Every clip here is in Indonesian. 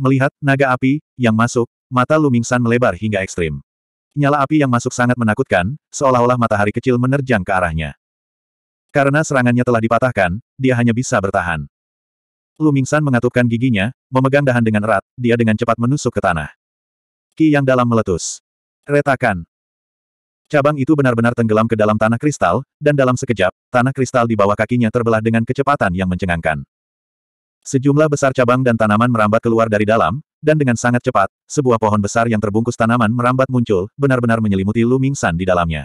Melihat naga api yang masuk, mata Lumingsan melebar hingga ekstrim. Nyala api yang masuk sangat menakutkan, seolah-olah matahari kecil menerjang ke arahnya. Karena serangannya telah dipatahkan, dia hanya bisa bertahan. Lumingsan mengatupkan giginya, memegang dahan dengan erat, dia dengan cepat menusuk ke tanah. Ki yang dalam meletus. Retakan. Cabang itu benar-benar tenggelam ke dalam tanah kristal, dan dalam sekejap, tanah kristal di bawah kakinya terbelah dengan kecepatan yang mencengangkan. Sejumlah besar cabang dan tanaman merambat keluar dari dalam, dan dengan sangat cepat, sebuah pohon besar yang terbungkus tanaman merambat muncul, benar-benar menyelimuti Lu Mingsan di dalamnya.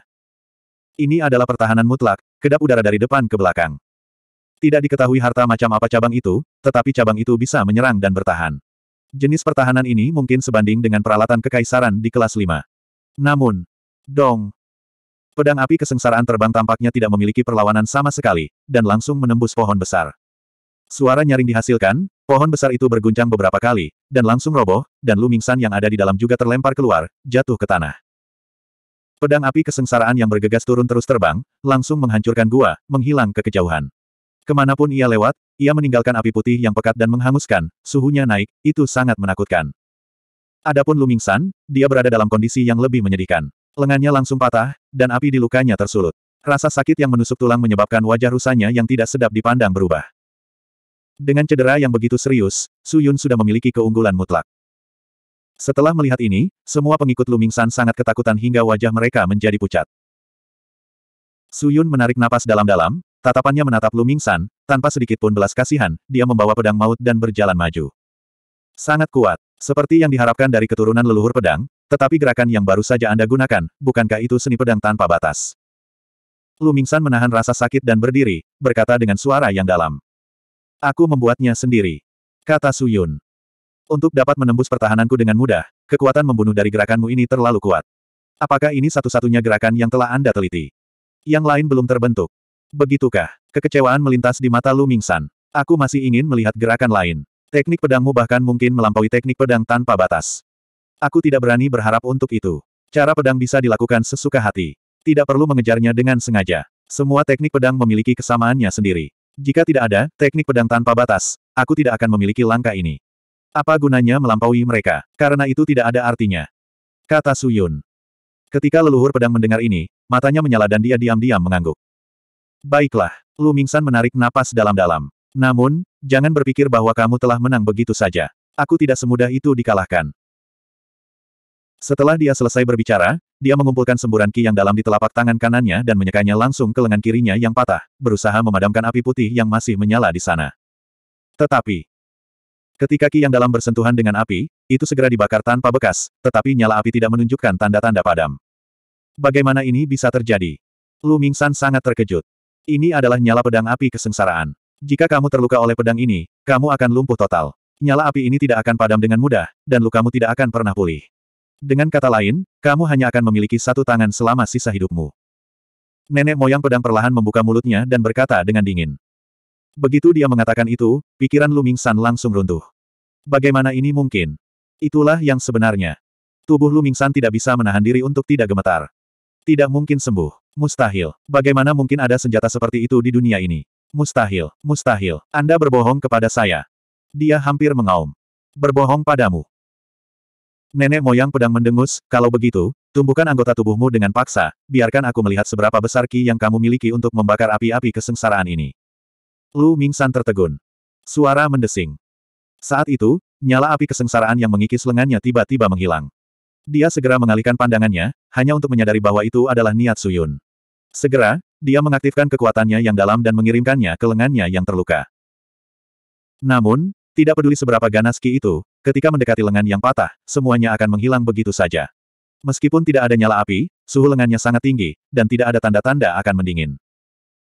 Ini adalah pertahanan mutlak, kedap udara dari depan ke belakang. Tidak diketahui harta macam apa cabang itu, tetapi cabang itu bisa menyerang dan bertahan. Jenis pertahanan ini mungkin sebanding dengan peralatan kekaisaran di kelas 5. Namun, dong, pedang api kesengsaraan terbang tampaknya tidak memiliki perlawanan sama sekali, dan langsung menembus pohon besar. Suara nyaring dihasilkan, pohon besar itu berguncang beberapa kali, dan langsung roboh, dan Lu yang ada di dalam juga terlempar keluar, jatuh ke tanah. Pedang api kesengsaraan yang bergegas turun terus terbang, langsung menghancurkan gua, menghilang ke kejauhan. Kemanapun ia lewat, ia meninggalkan api putih yang pekat dan menghanguskan, suhunya naik, itu sangat menakutkan. Adapun Lu Mingsan, dia berada dalam kondisi yang lebih menyedihkan. Lengannya langsung patah, dan api di lukanya tersulut. Rasa sakit yang menusuk tulang menyebabkan wajah rusanya yang tidak sedap dipandang berubah. Dengan cedera yang begitu serius, Su Yun sudah memiliki keunggulan mutlak. Setelah melihat ini, semua pengikut Lumingsan sangat ketakutan hingga wajah mereka menjadi pucat. Su Yun menarik napas dalam-dalam, tatapannya menatap Lumingsan, tanpa sedikit pun belas kasihan, dia membawa pedang maut dan berjalan maju. Sangat kuat, seperti yang diharapkan dari keturunan leluhur pedang, tetapi gerakan yang baru saja Anda gunakan, bukankah itu seni pedang tanpa batas? Lumingsan menahan rasa sakit dan berdiri, berkata dengan suara yang dalam. Aku membuatnya sendiri. Kata Suyun. Untuk dapat menembus pertahananku dengan mudah, kekuatan membunuh dari gerakanmu ini terlalu kuat. Apakah ini satu-satunya gerakan yang telah Anda teliti? Yang lain belum terbentuk. Begitukah? Kekecewaan melintas di mata Lu Mingsan. Aku masih ingin melihat gerakan lain. Teknik pedangmu bahkan mungkin melampaui teknik pedang tanpa batas. Aku tidak berani berharap untuk itu. Cara pedang bisa dilakukan sesuka hati. Tidak perlu mengejarnya dengan sengaja. Semua teknik pedang memiliki kesamaannya sendiri. Jika tidak ada, teknik pedang tanpa batas, aku tidak akan memiliki langkah ini. Apa gunanya melampaui mereka? Karena itu tidak ada artinya. Kata Suyun. Ketika leluhur pedang mendengar ini, matanya menyala dan dia diam-diam mengangguk. Baiklah, Lu Mingsan menarik napas dalam-dalam. Namun, jangan berpikir bahwa kamu telah menang begitu saja. Aku tidak semudah itu dikalahkan. Setelah dia selesai berbicara, dia mengumpulkan semburan ki yang dalam di telapak tangan kanannya dan menyekanya langsung ke lengan kirinya yang patah, berusaha memadamkan api putih yang masih menyala di sana. Tetapi, ketika ki yang dalam bersentuhan dengan api, itu segera dibakar tanpa bekas, tetapi nyala api tidak menunjukkan tanda-tanda padam. Bagaimana ini bisa terjadi? Lu Ming San sangat terkejut. Ini adalah nyala pedang api kesengsaraan. Jika kamu terluka oleh pedang ini, kamu akan lumpuh total. Nyala api ini tidak akan padam dengan mudah, dan lukamu tidak akan pernah pulih. Dengan kata lain, kamu hanya akan memiliki satu tangan selama sisa hidupmu. Nenek moyang pedang perlahan membuka mulutnya dan berkata dengan dingin. Begitu dia mengatakan itu, pikiran Luming San langsung runtuh. Bagaimana ini mungkin? Itulah yang sebenarnya. Tubuh Luming San tidak bisa menahan diri untuk tidak gemetar. Tidak mungkin sembuh. Mustahil. Bagaimana mungkin ada senjata seperti itu di dunia ini? Mustahil. Mustahil. Anda berbohong kepada saya. Dia hampir mengaum. Berbohong padamu. Nenek moyang pedang mendengus, kalau begitu, tumbuhkan anggota tubuhmu dengan paksa, biarkan aku melihat seberapa besar ki yang kamu miliki untuk membakar api-api kesengsaraan ini. Lu Mingsan tertegun. Suara mendesing. Saat itu, nyala api kesengsaraan yang mengikis lengannya tiba-tiba menghilang. Dia segera mengalihkan pandangannya, hanya untuk menyadari bahwa itu adalah niat Suyun. Segera, dia mengaktifkan kekuatannya yang dalam dan mengirimkannya ke lengannya yang terluka. Namun, tidak peduli seberapa ganas Ki itu, Ketika mendekati lengan yang patah, semuanya akan menghilang begitu saja. Meskipun tidak ada nyala api, suhu lengannya sangat tinggi, dan tidak ada tanda-tanda akan mendingin.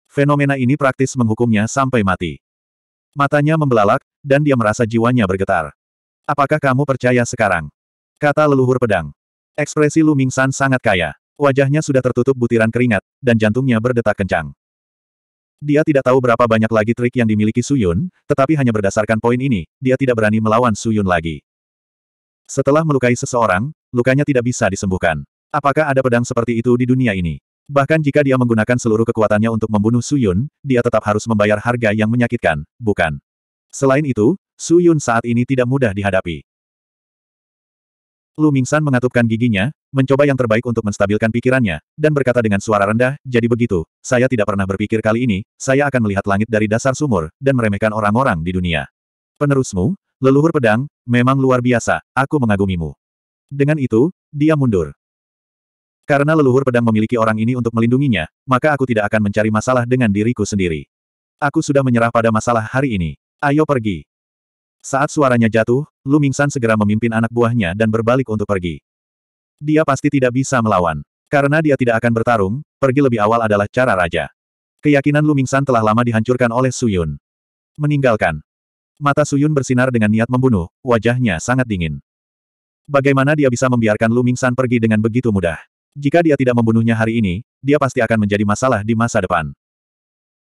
Fenomena ini praktis menghukumnya sampai mati. Matanya membelalak, dan dia merasa jiwanya bergetar. Apakah kamu percaya sekarang? Kata leluhur pedang. Ekspresi Lu Ming San sangat kaya. Wajahnya sudah tertutup butiran keringat, dan jantungnya berdetak kencang. Dia tidak tahu berapa banyak lagi trik yang dimiliki Suyun, tetapi hanya berdasarkan poin ini, dia tidak berani melawan Suyun lagi. Setelah melukai seseorang, lukanya tidak bisa disembuhkan. Apakah ada pedang seperti itu di dunia ini? Bahkan jika dia menggunakan seluruh kekuatannya untuk membunuh Suyun, dia tetap harus membayar harga yang menyakitkan, bukan? Selain itu, Suyun saat ini tidak mudah dihadapi. Lu Mingsan mengatupkan giginya, mencoba yang terbaik untuk menstabilkan pikirannya, dan berkata dengan suara rendah, jadi begitu, saya tidak pernah berpikir kali ini, saya akan melihat langit dari dasar sumur, dan meremehkan orang-orang di dunia. Penerusmu, leluhur pedang, memang luar biasa, aku mengagumimu. Dengan itu, dia mundur. Karena leluhur pedang memiliki orang ini untuk melindunginya, maka aku tidak akan mencari masalah dengan diriku sendiri. Aku sudah menyerah pada masalah hari ini. Ayo pergi. Saat suaranya jatuh, Lu Mingsan segera memimpin anak buahnya dan berbalik untuk pergi. Dia pasti tidak bisa melawan. Karena dia tidak akan bertarung, pergi lebih awal adalah cara raja. Keyakinan Lumingsan telah lama dihancurkan oleh Suyun. Meninggalkan. Mata Suyun bersinar dengan niat membunuh, wajahnya sangat dingin. Bagaimana dia bisa membiarkan Lumingsan pergi dengan begitu mudah? Jika dia tidak membunuhnya hari ini, dia pasti akan menjadi masalah di masa depan.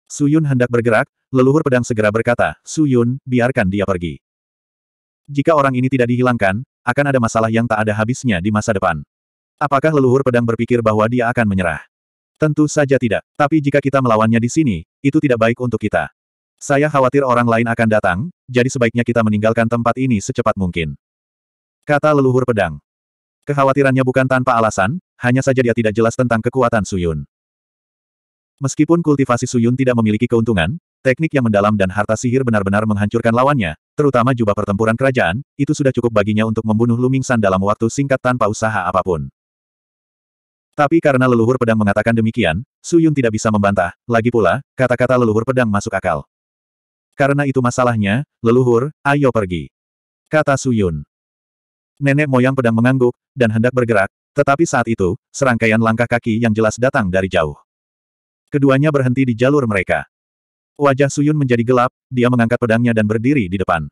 Suyun hendak bergerak, leluhur pedang segera berkata, Suyun, biarkan dia pergi. Jika orang ini tidak dihilangkan, akan ada masalah yang tak ada habisnya di masa depan. Apakah leluhur pedang berpikir bahwa dia akan menyerah? Tentu saja tidak. Tapi jika kita melawannya di sini, itu tidak baik untuk kita. Saya khawatir orang lain akan datang, jadi sebaiknya kita meninggalkan tempat ini secepat mungkin. Kata leluhur pedang. Kekhawatirannya bukan tanpa alasan, hanya saja dia tidak jelas tentang kekuatan Suyun. Meskipun kultivasi Suyun tidak memiliki keuntungan, teknik yang mendalam dan harta sihir benar-benar menghancurkan lawannya, terutama jubah pertempuran kerajaan, itu sudah cukup baginya untuk membunuh Lumingsan dalam waktu singkat tanpa usaha apapun. Tapi karena leluhur pedang mengatakan demikian, Su Yun tidak bisa membantah, lagi pula, kata-kata leluhur pedang masuk akal. Karena itu masalahnya, leluhur, ayo pergi. Kata Su Yun. Nenek moyang pedang mengangguk, dan hendak bergerak, tetapi saat itu, serangkaian langkah kaki yang jelas datang dari jauh. Keduanya berhenti di jalur mereka. Wajah Suyun menjadi gelap, dia mengangkat pedangnya dan berdiri di depan.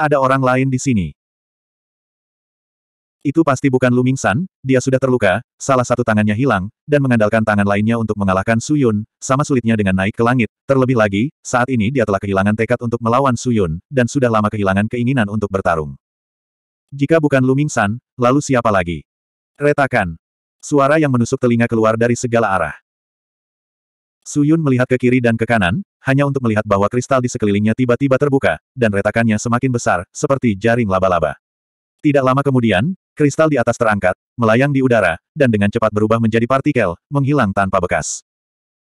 Ada orang lain di sini. Itu pasti bukan Lumingsan, dia sudah terluka, salah satu tangannya hilang, dan mengandalkan tangan lainnya untuk mengalahkan Suyun, sama sulitnya dengan naik ke langit. Terlebih lagi, saat ini dia telah kehilangan tekad untuk melawan Suyun, dan sudah lama kehilangan keinginan untuk bertarung. Jika bukan Lumingsan, lalu siapa lagi? Retakan. Suara yang menusuk telinga keluar dari segala arah. Suyun melihat ke kiri dan ke kanan, hanya untuk melihat bahwa kristal di sekelilingnya tiba-tiba terbuka, dan retakannya semakin besar, seperti jaring laba-laba. Tidak lama kemudian, kristal di atas terangkat, melayang di udara, dan dengan cepat berubah menjadi partikel, menghilang tanpa bekas.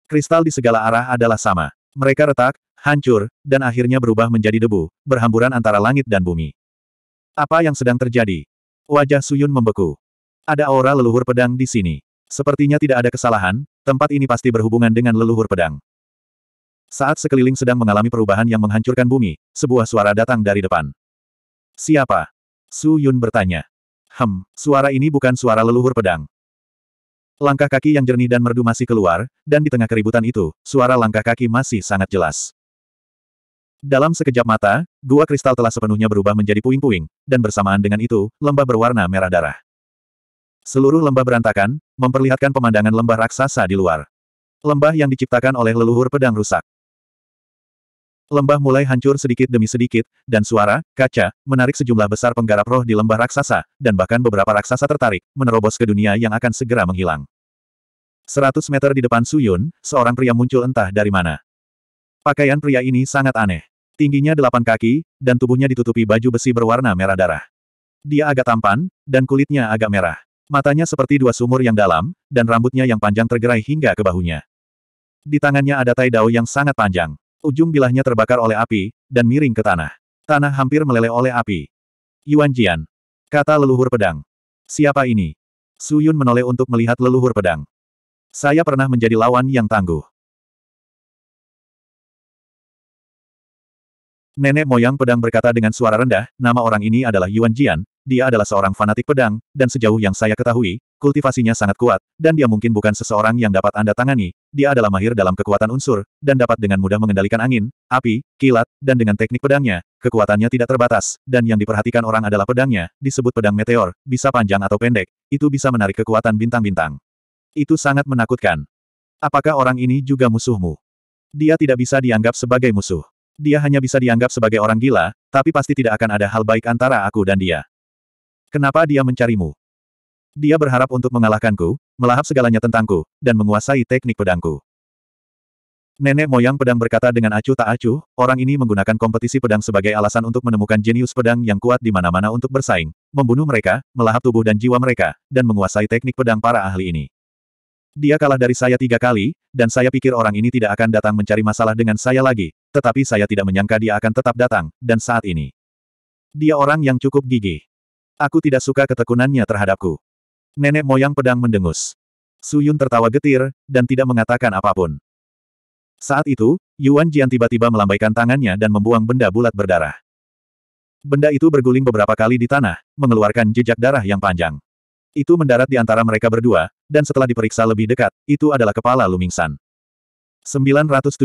Kristal di segala arah adalah sama. Mereka retak, hancur, dan akhirnya berubah menjadi debu, berhamburan antara langit dan bumi. Apa yang sedang terjadi? Wajah Suyun membeku. Ada aura leluhur pedang di sini. Sepertinya tidak ada kesalahan, Tempat ini pasti berhubungan dengan leluhur pedang. Saat sekeliling sedang mengalami perubahan yang menghancurkan bumi, sebuah suara datang dari depan. Siapa? Su Yun bertanya. Hem, suara ini bukan suara leluhur pedang. Langkah kaki yang jernih dan merdu masih keluar, dan di tengah keributan itu, suara langkah kaki masih sangat jelas. Dalam sekejap mata, gua kristal telah sepenuhnya berubah menjadi puing-puing, dan bersamaan dengan itu, lembah berwarna merah darah. Seluruh lembah berantakan, memperlihatkan pemandangan lembah raksasa di luar. Lembah yang diciptakan oleh leluhur pedang rusak. Lembah mulai hancur sedikit demi sedikit, dan suara, kaca, menarik sejumlah besar penggarap roh di lembah raksasa, dan bahkan beberapa raksasa tertarik, menerobos ke dunia yang akan segera menghilang. Seratus meter di depan Suyun, seorang pria muncul entah dari mana. Pakaian pria ini sangat aneh. Tingginya delapan kaki, dan tubuhnya ditutupi baju besi berwarna merah darah. Dia agak tampan, dan kulitnya agak merah. Matanya seperti dua sumur yang dalam, dan rambutnya yang panjang tergerai hingga ke bahunya. Di tangannya ada tai dao yang sangat panjang. Ujung bilahnya terbakar oleh api, dan miring ke tanah. Tanah hampir meleleh oleh api. Yuan Jian. Kata leluhur pedang. Siapa ini? Su Yun menoleh untuk melihat leluhur pedang. Saya pernah menjadi lawan yang tangguh. Nenek moyang pedang berkata dengan suara rendah, nama orang ini adalah Yuan Jian, dia adalah seorang fanatik pedang, dan sejauh yang saya ketahui, kultivasinya sangat kuat, dan dia mungkin bukan seseorang yang dapat Anda tangani, dia adalah mahir dalam kekuatan unsur, dan dapat dengan mudah mengendalikan angin, api, kilat, dan dengan teknik pedangnya, kekuatannya tidak terbatas, dan yang diperhatikan orang adalah pedangnya, disebut pedang meteor, bisa panjang atau pendek, itu bisa menarik kekuatan bintang-bintang. Itu sangat menakutkan. Apakah orang ini juga musuhmu? Dia tidak bisa dianggap sebagai musuh. Dia hanya bisa dianggap sebagai orang gila, tapi pasti tidak akan ada hal baik antara aku dan dia. Kenapa dia mencarimu? Dia berharap untuk mengalahkanku, melahap segalanya tentangku, dan menguasai teknik pedangku. Nenek moyang pedang berkata dengan acuh tak acuh, orang ini menggunakan kompetisi pedang sebagai alasan untuk menemukan jenius pedang yang kuat di mana-mana untuk bersaing, membunuh mereka, melahap tubuh dan jiwa mereka, dan menguasai teknik pedang para ahli ini. Dia kalah dari saya tiga kali, dan saya pikir orang ini tidak akan datang mencari masalah dengan saya lagi, tetapi saya tidak menyangka dia akan tetap datang, dan saat ini. Dia orang yang cukup gigih. Aku tidak suka ketekunannya terhadapku. Nenek moyang pedang mendengus. Suyun tertawa getir, dan tidak mengatakan apapun. Saat itu, Yuan Jian tiba-tiba melambaikan tangannya dan membuang benda bulat berdarah. Benda itu berguling beberapa kali di tanah, mengeluarkan jejak darah yang panjang. Itu mendarat di antara mereka berdua, dan setelah diperiksa lebih dekat, itu adalah kepala Lumingsan. 907.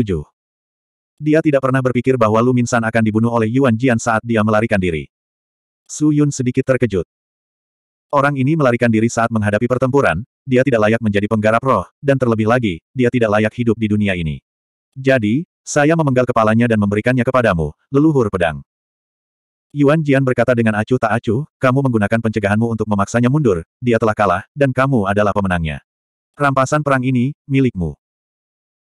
Dia tidak pernah berpikir bahwa Lu Minsan akan dibunuh oleh Yuan Jian saat dia melarikan diri. Su Yun sedikit terkejut. Orang ini melarikan diri saat menghadapi pertempuran, dia tidak layak menjadi penggarap roh, dan terlebih lagi, dia tidak layak hidup di dunia ini. Jadi, saya memenggal kepalanya dan memberikannya kepadamu, leluhur pedang. Yuan Jian berkata dengan acuh tak acuh, kamu menggunakan pencegahanmu untuk memaksanya mundur, dia telah kalah, dan kamu adalah pemenangnya. Rampasan perang ini, milikmu.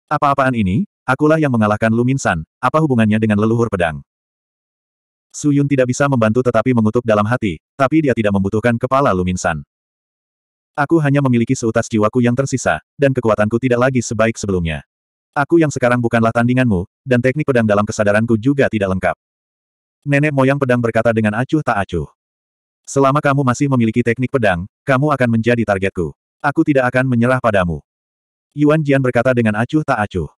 Apa-apaan ini, Akulah yang mengalahkan Lumin San, apa hubungannya dengan leluhur pedang? Su Yun tidak bisa membantu tetapi mengutuk dalam hati, tapi dia tidak membutuhkan kepala Lumin San. Aku hanya memiliki seutas jiwaku yang tersisa, dan kekuatanku tidak lagi sebaik sebelumnya. Aku yang sekarang bukanlah tandinganmu, dan teknik pedang dalam kesadaranku juga tidak lengkap. Nenek moyang pedang berkata dengan acuh tak acuh. Selama kamu masih memiliki teknik pedang, kamu akan menjadi targetku. Aku tidak akan menyerah padamu. Yuan Jian berkata dengan acuh tak acuh.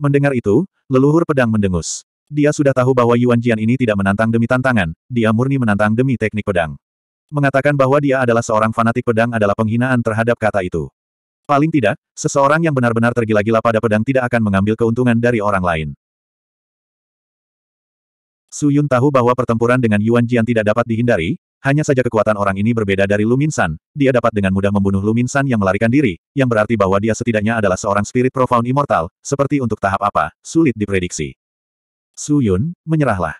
Mendengar itu, leluhur pedang mendengus. Dia sudah tahu bahwa Yuan Jian ini tidak menantang demi tantangan, dia murni menantang demi teknik pedang. Mengatakan bahwa dia adalah seorang fanatik pedang adalah penghinaan terhadap kata itu. Paling tidak, seseorang yang benar-benar tergila-gila pada pedang tidak akan mengambil keuntungan dari orang lain. Su Yun tahu bahwa pertempuran dengan Yuan Jian tidak dapat dihindari, hanya saja kekuatan orang ini berbeda dari Luminsan. dia dapat dengan mudah membunuh Luminsan yang melarikan diri, yang berarti bahwa dia setidaknya adalah seorang spirit profound immortal, seperti untuk tahap apa, sulit diprediksi. Su Yun, menyerahlah.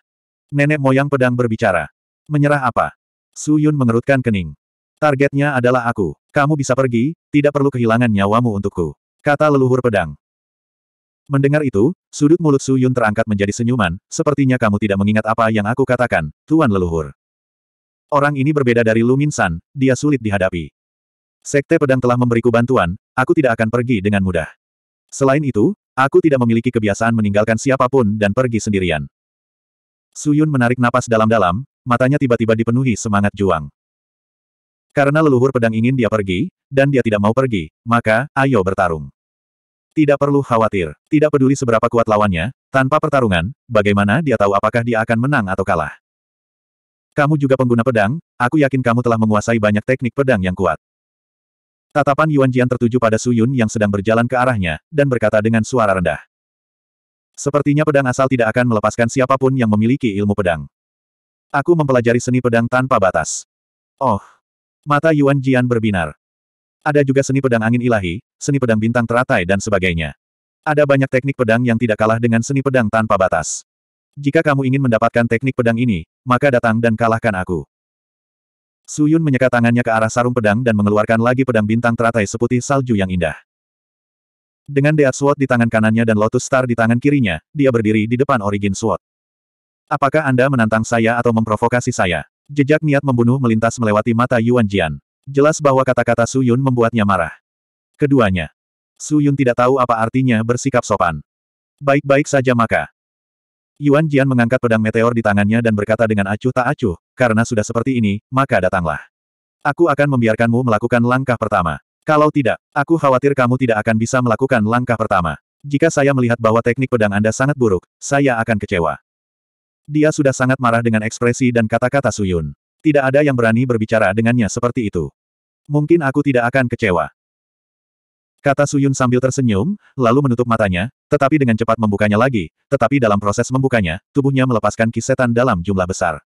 Nenek moyang pedang berbicara. Menyerah apa? Su Yun mengerutkan kening. Targetnya adalah aku. Kamu bisa pergi, tidak perlu kehilangan nyawamu untukku. Kata leluhur pedang. Mendengar itu, sudut mulut Su Yun terangkat menjadi senyuman, sepertinya kamu tidak mengingat apa yang aku katakan, Tuan Leluhur. Orang ini berbeda dari Lu San, dia sulit dihadapi. Sekte pedang telah memberiku bantuan, aku tidak akan pergi dengan mudah. Selain itu, aku tidak memiliki kebiasaan meninggalkan siapapun dan pergi sendirian. Suyun menarik napas dalam-dalam, matanya tiba-tiba dipenuhi semangat juang. Karena leluhur pedang ingin dia pergi, dan dia tidak mau pergi, maka, ayo bertarung. Tidak perlu khawatir, tidak peduli seberapa kuat lawannya, tanpa pertarungan, bagaimana dia tahu apakah dia akan menang atau kalah. Kamu juga pengguna pedang, aku yakin kamu telah menguasai banyak teknik pedang yang kuat. Tatapan Yuan Jian tertuju pada Su Yun yang sedang berjalan ke arahnya, dan berkata dengan suara rendah. Sepertinya pedang asal tidak akan melepaskan siapapun yang memiliki ilmu pedang. Aku mempelajari seni pedang tanpa batas. Oh. Mata Yuan Jian berbinar. Ada juga seni pedang angin ilahi, seni pedang bintang teratai dan sebagainya. Ada banyak teknik pedang yang tidak kalah dengan seni pedang tanpa batas. Jika kamu ingin mendapatkan teknik pedang ini, maka datang dan kalahkan aku. Su Yun menyeka tangannya ke arah sarung pedang dan mengeluarkan lagi pedang bintang teratai seputih salju yang indah. Dengan Deat Sword di tangan kanannya dan Lotus Star di tangan kirinya, dia berdiri di depan Origin Sword. Apakah Anda menantang saya atau memprovokasi saya? Jejak niat membunuh melintas melewati mata Yuan Jian. Jelas bahwa kata-kata Su Yun membuatnya marah. Keduanya. Su Yun tidak tahu apa artinya bersikap sopan. Baik-baik saja maka. Yuan Jian mengangkat pedang meteor di tangannya dan berkata dengan acuh tak acuh, karena sudah seperti ini, maka datanglah. Aku akan membiarkanmu melakukan langkah pertama. Kalau tidak, aku khawatir kamu tidak akan bisa melakukan langkah pertama. Jika saya melihat bahwa teknik pedang Anda sangat buruk, saya akan kecewa. Dia sudah sangat marah dengan ekspresi dan kata-kata Suyun. Tidak ada yang berani berbicara dengannya seperti itu. Mungkin aku tidak akan kecewa. Kata Suyun sambil tersenyum, lalu menutup matanya, tetapi dengan cepat membukanya lagi, tetapi dalam proses membukanya, tubuhnya melepaskan kisetan dalam jumlah besar.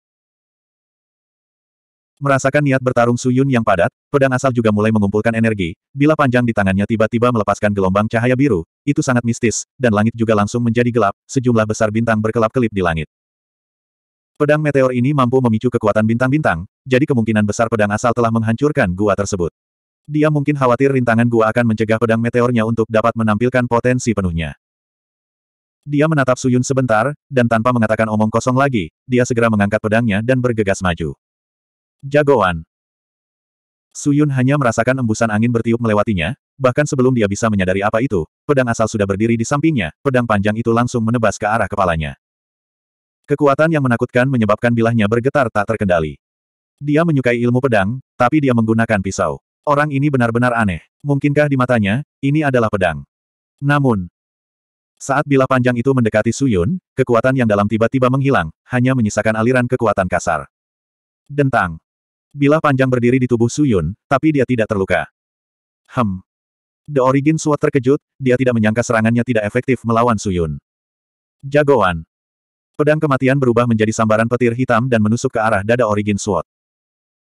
Merasakan niat bertarung Suyun yang padat, pedang asal juga mulai mengumpulkan energi, bila panjang di tangannya tiba-tiba melepaskan gelombang cahaya biru, itu sangat mistis, dan langit juga langsung menjadi gelap, sejumlah besar bintang berkelap-kelip di langit. Pedang meteor ini mampu memicu kekuatan bintang-bintang, jadi kemungkinan besar pedang asal telah menghancurkan gua tersebut. Dia mungkin khawatir rintangan gua akan mencegah pedang meteornya untuk dapat menampilkan potensi penuhnya. Dia menatap Suyun sebentar, dan tanpa mengatakan omong kosong lagi, dia segera mengangkat pedangnya dan bergegas maju. Jagoan. Suyun hanya merasakan embusan angin bertiup melewatinya, bahkan sebelum dia bisa menyadari apa itu, pedang asal sudah berdiri di sampingnya, pedang panjang itu langsung menebas ke arah kepalanya. Kekuatan yang menakutkan menyebabkan bilahnya bergetar tak terkendali. Dia menyukai ilmu pedang, tapi dia menggunakan pisau. Orang ini benar-benar aneh. Mungkinkah di matanya, ini adalah pedang. Namun, saat bila panjang itu mendekati Suyun, kekuatan yang dalam tiba-tiba menghilang, hanya menyisakan aliran kekuatan kasar. Dentang. Bila panjang berdiri di tubuh Suyun, tapi dia tidak terluka. Hem. The Origin Sword terkejut, dia tidak menyangka serangannya tidak efektif melawan Suyun. Jagoan. Pedang kematian berubah menjadi sambaran petir hitam dan menusuk ke arah dada Origin Sword.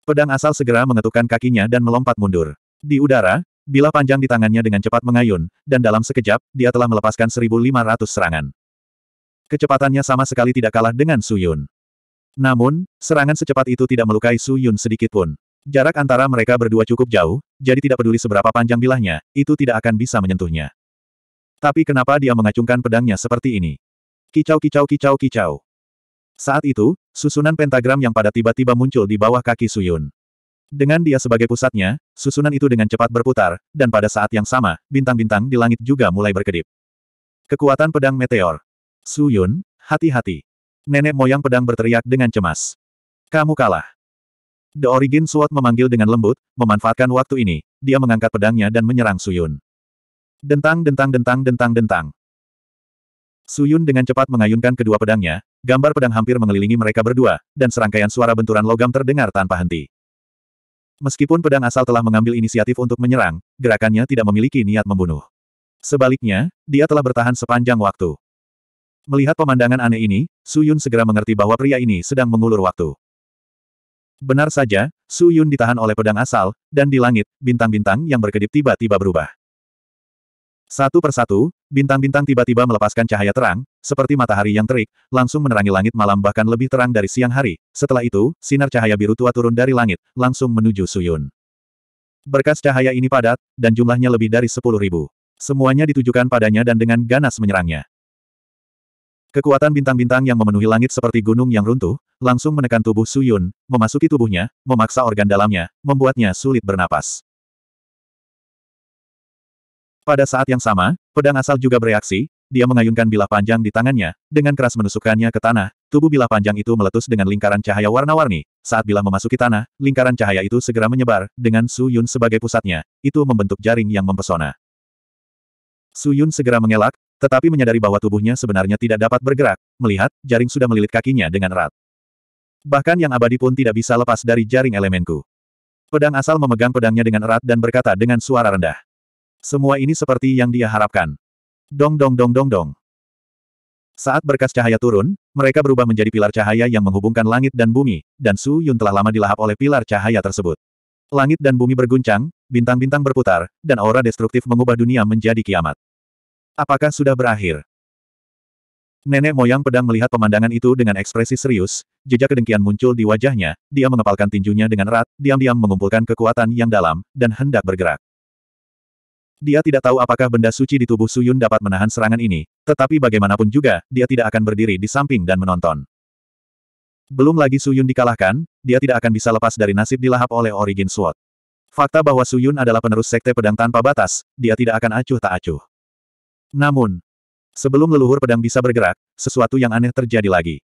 Pedang asal segera mengetukkan kakinya dan melompat mundur. Di udara, bila panjang di tangannya dengan cepat mengayun, dan dalam sekejap, dia telah melepaskan 1.500 serangan. Kecepatannya sama sekali tidak kalah dengan Su Yun. Namun, serangan secepat itu tidak melukai Su Yun sedikitpun. Jarak antara mereka berdua cukup jauh, jadi tidak peduli seberapa panjang bilahnya, itu tidak akan bisa menyentuhnya. Tapi kenapa dia mengacungkan pedangnya seperti ini? Kicau kicau kicau kicau. Saat itu, susunan pentagram yang pada tiba-tiba muncul di bawah kaki Suyun. Dengan dia sebagai pusatnya, susunan itu dengan cepat berputar, dan pada saat yang sama, bintang-bintang di langit juga mulai berkedip. Kekuatan pedang meteor. Suyun, hati-hati. Nenek moyang pedang berteriak dengan cemas. Kamu kalah. The Origin Sword memanggil dengan lembut, memanfaatkan waktu ini, dia mengangkat pedangnya dan menyerang Suyun. Dentang dentang dentang dentang dentang. Suyun dengan cepat mengayunkan kedua pedangnya, gambar pedang hampir mengelilingi mereka berdua, dan serangkaian suara benturan logam terdengar tanpa henti. Meskipun pedang asal telah mengambil inisiatif untuk menyerang, gerakannya tidak memiliki niat membunuh. Sebaliknya, dia telah bertahan sepanjang waktu. Melihat pemandangan aneh ini, Su Yun segera mengerti bahwa pria ini sedang mengulur waktu. Benar saja, Su Yun ditahan oleh pedang asal, dan di langit, bintang-bintang yang berkedip tiba-tiba berubah. Satu persatu, bintang-bintang tiba-tiba melepaskan cahaya terang, seperti matahari yang terik, langsung menerangi langit malam bahkan lebih terang dari siang hari. Setelah itu, sinar cahaya biru tua turun dari langit, langsung menuju Suyun. Berkas cahaya ini padat, dan jumlahnya lebih dari sepuluh ribu. Semuanya ditujukan padanya dan dengan ganas menyerangnya. Kekuatan bintang-bintang yang memenuhi langit seperti gunung yang runtuh, langsung menekan tubuh Suyun, memasuki tubuhnya, memaksa organ dalamnya, membuatnya sulit bernapas. Pada saat yang sama, pedang asal juga bereaksi, dia mengayunkan bilah panjang di tangannya, dengan keras menusukkannya ke tanah, tubuh bilah panjang itu meletus dengan lingkaran cahaya warna-warni. Saat bilah memasuki tanah, lingkaran cahaya itu segera menyebar, dengan Su Yun sebagai pusatnya, itu membentuk jaring yang mempesona. Su Yun segera mengelak, tetapi menyadari bahwa tubuhnya sebenarnya tidak dapat bergerak, melihat, jaring sudah melilit kakinya dengan erat. Bahkan yang abadi pun tidak bisa lepas dari jaring elemenku. Pedang asal memegang pedangnya dengan erat dan berkata dengan suara rendah. Semua ini seperti yang dia harapkan. Dong dong dong dong dong. Saat berkas cahaya turun, mereka berubah menjadi pilar cahaya yang menghubungkan langit dan bumi, dan Su Yun telah lama dilahap oleh pilar cahaya tersebut. Langit dan bumi berguncang, bintang-bintang berputar, dan aura destruktif mengubah dunia menjadi kiamat. Apakah sudah berakhir? Nenek moyang pedang melihat pemandangan itu dengan ekspresi serius, jejak kedengkian muncul di wajahnya, dia mengepalkan tinjunya dengan erat, diam-diam mengumpulkan kekuatan yang dalam, dan hendak bergerak. Dia tidak tahu apakah benda suci di tubuh Suyun dapat menahan serangan ini, tetapi bagaimanapun juga, dia tidak akan berdiri di samping dan menonton. Belum lagi Suyun dikalahkan, dia tidak akan bisa lepas dari nasib dilahap oleh Origin Sword. Fakta bahwa Suyun adalah penerus sekte pedang tanpa batas, dia tidak akan acuh tak acuh. Namun, sebelum leluhur pedang bisa bergerak, sesuatu yang aneh terjadi lagi.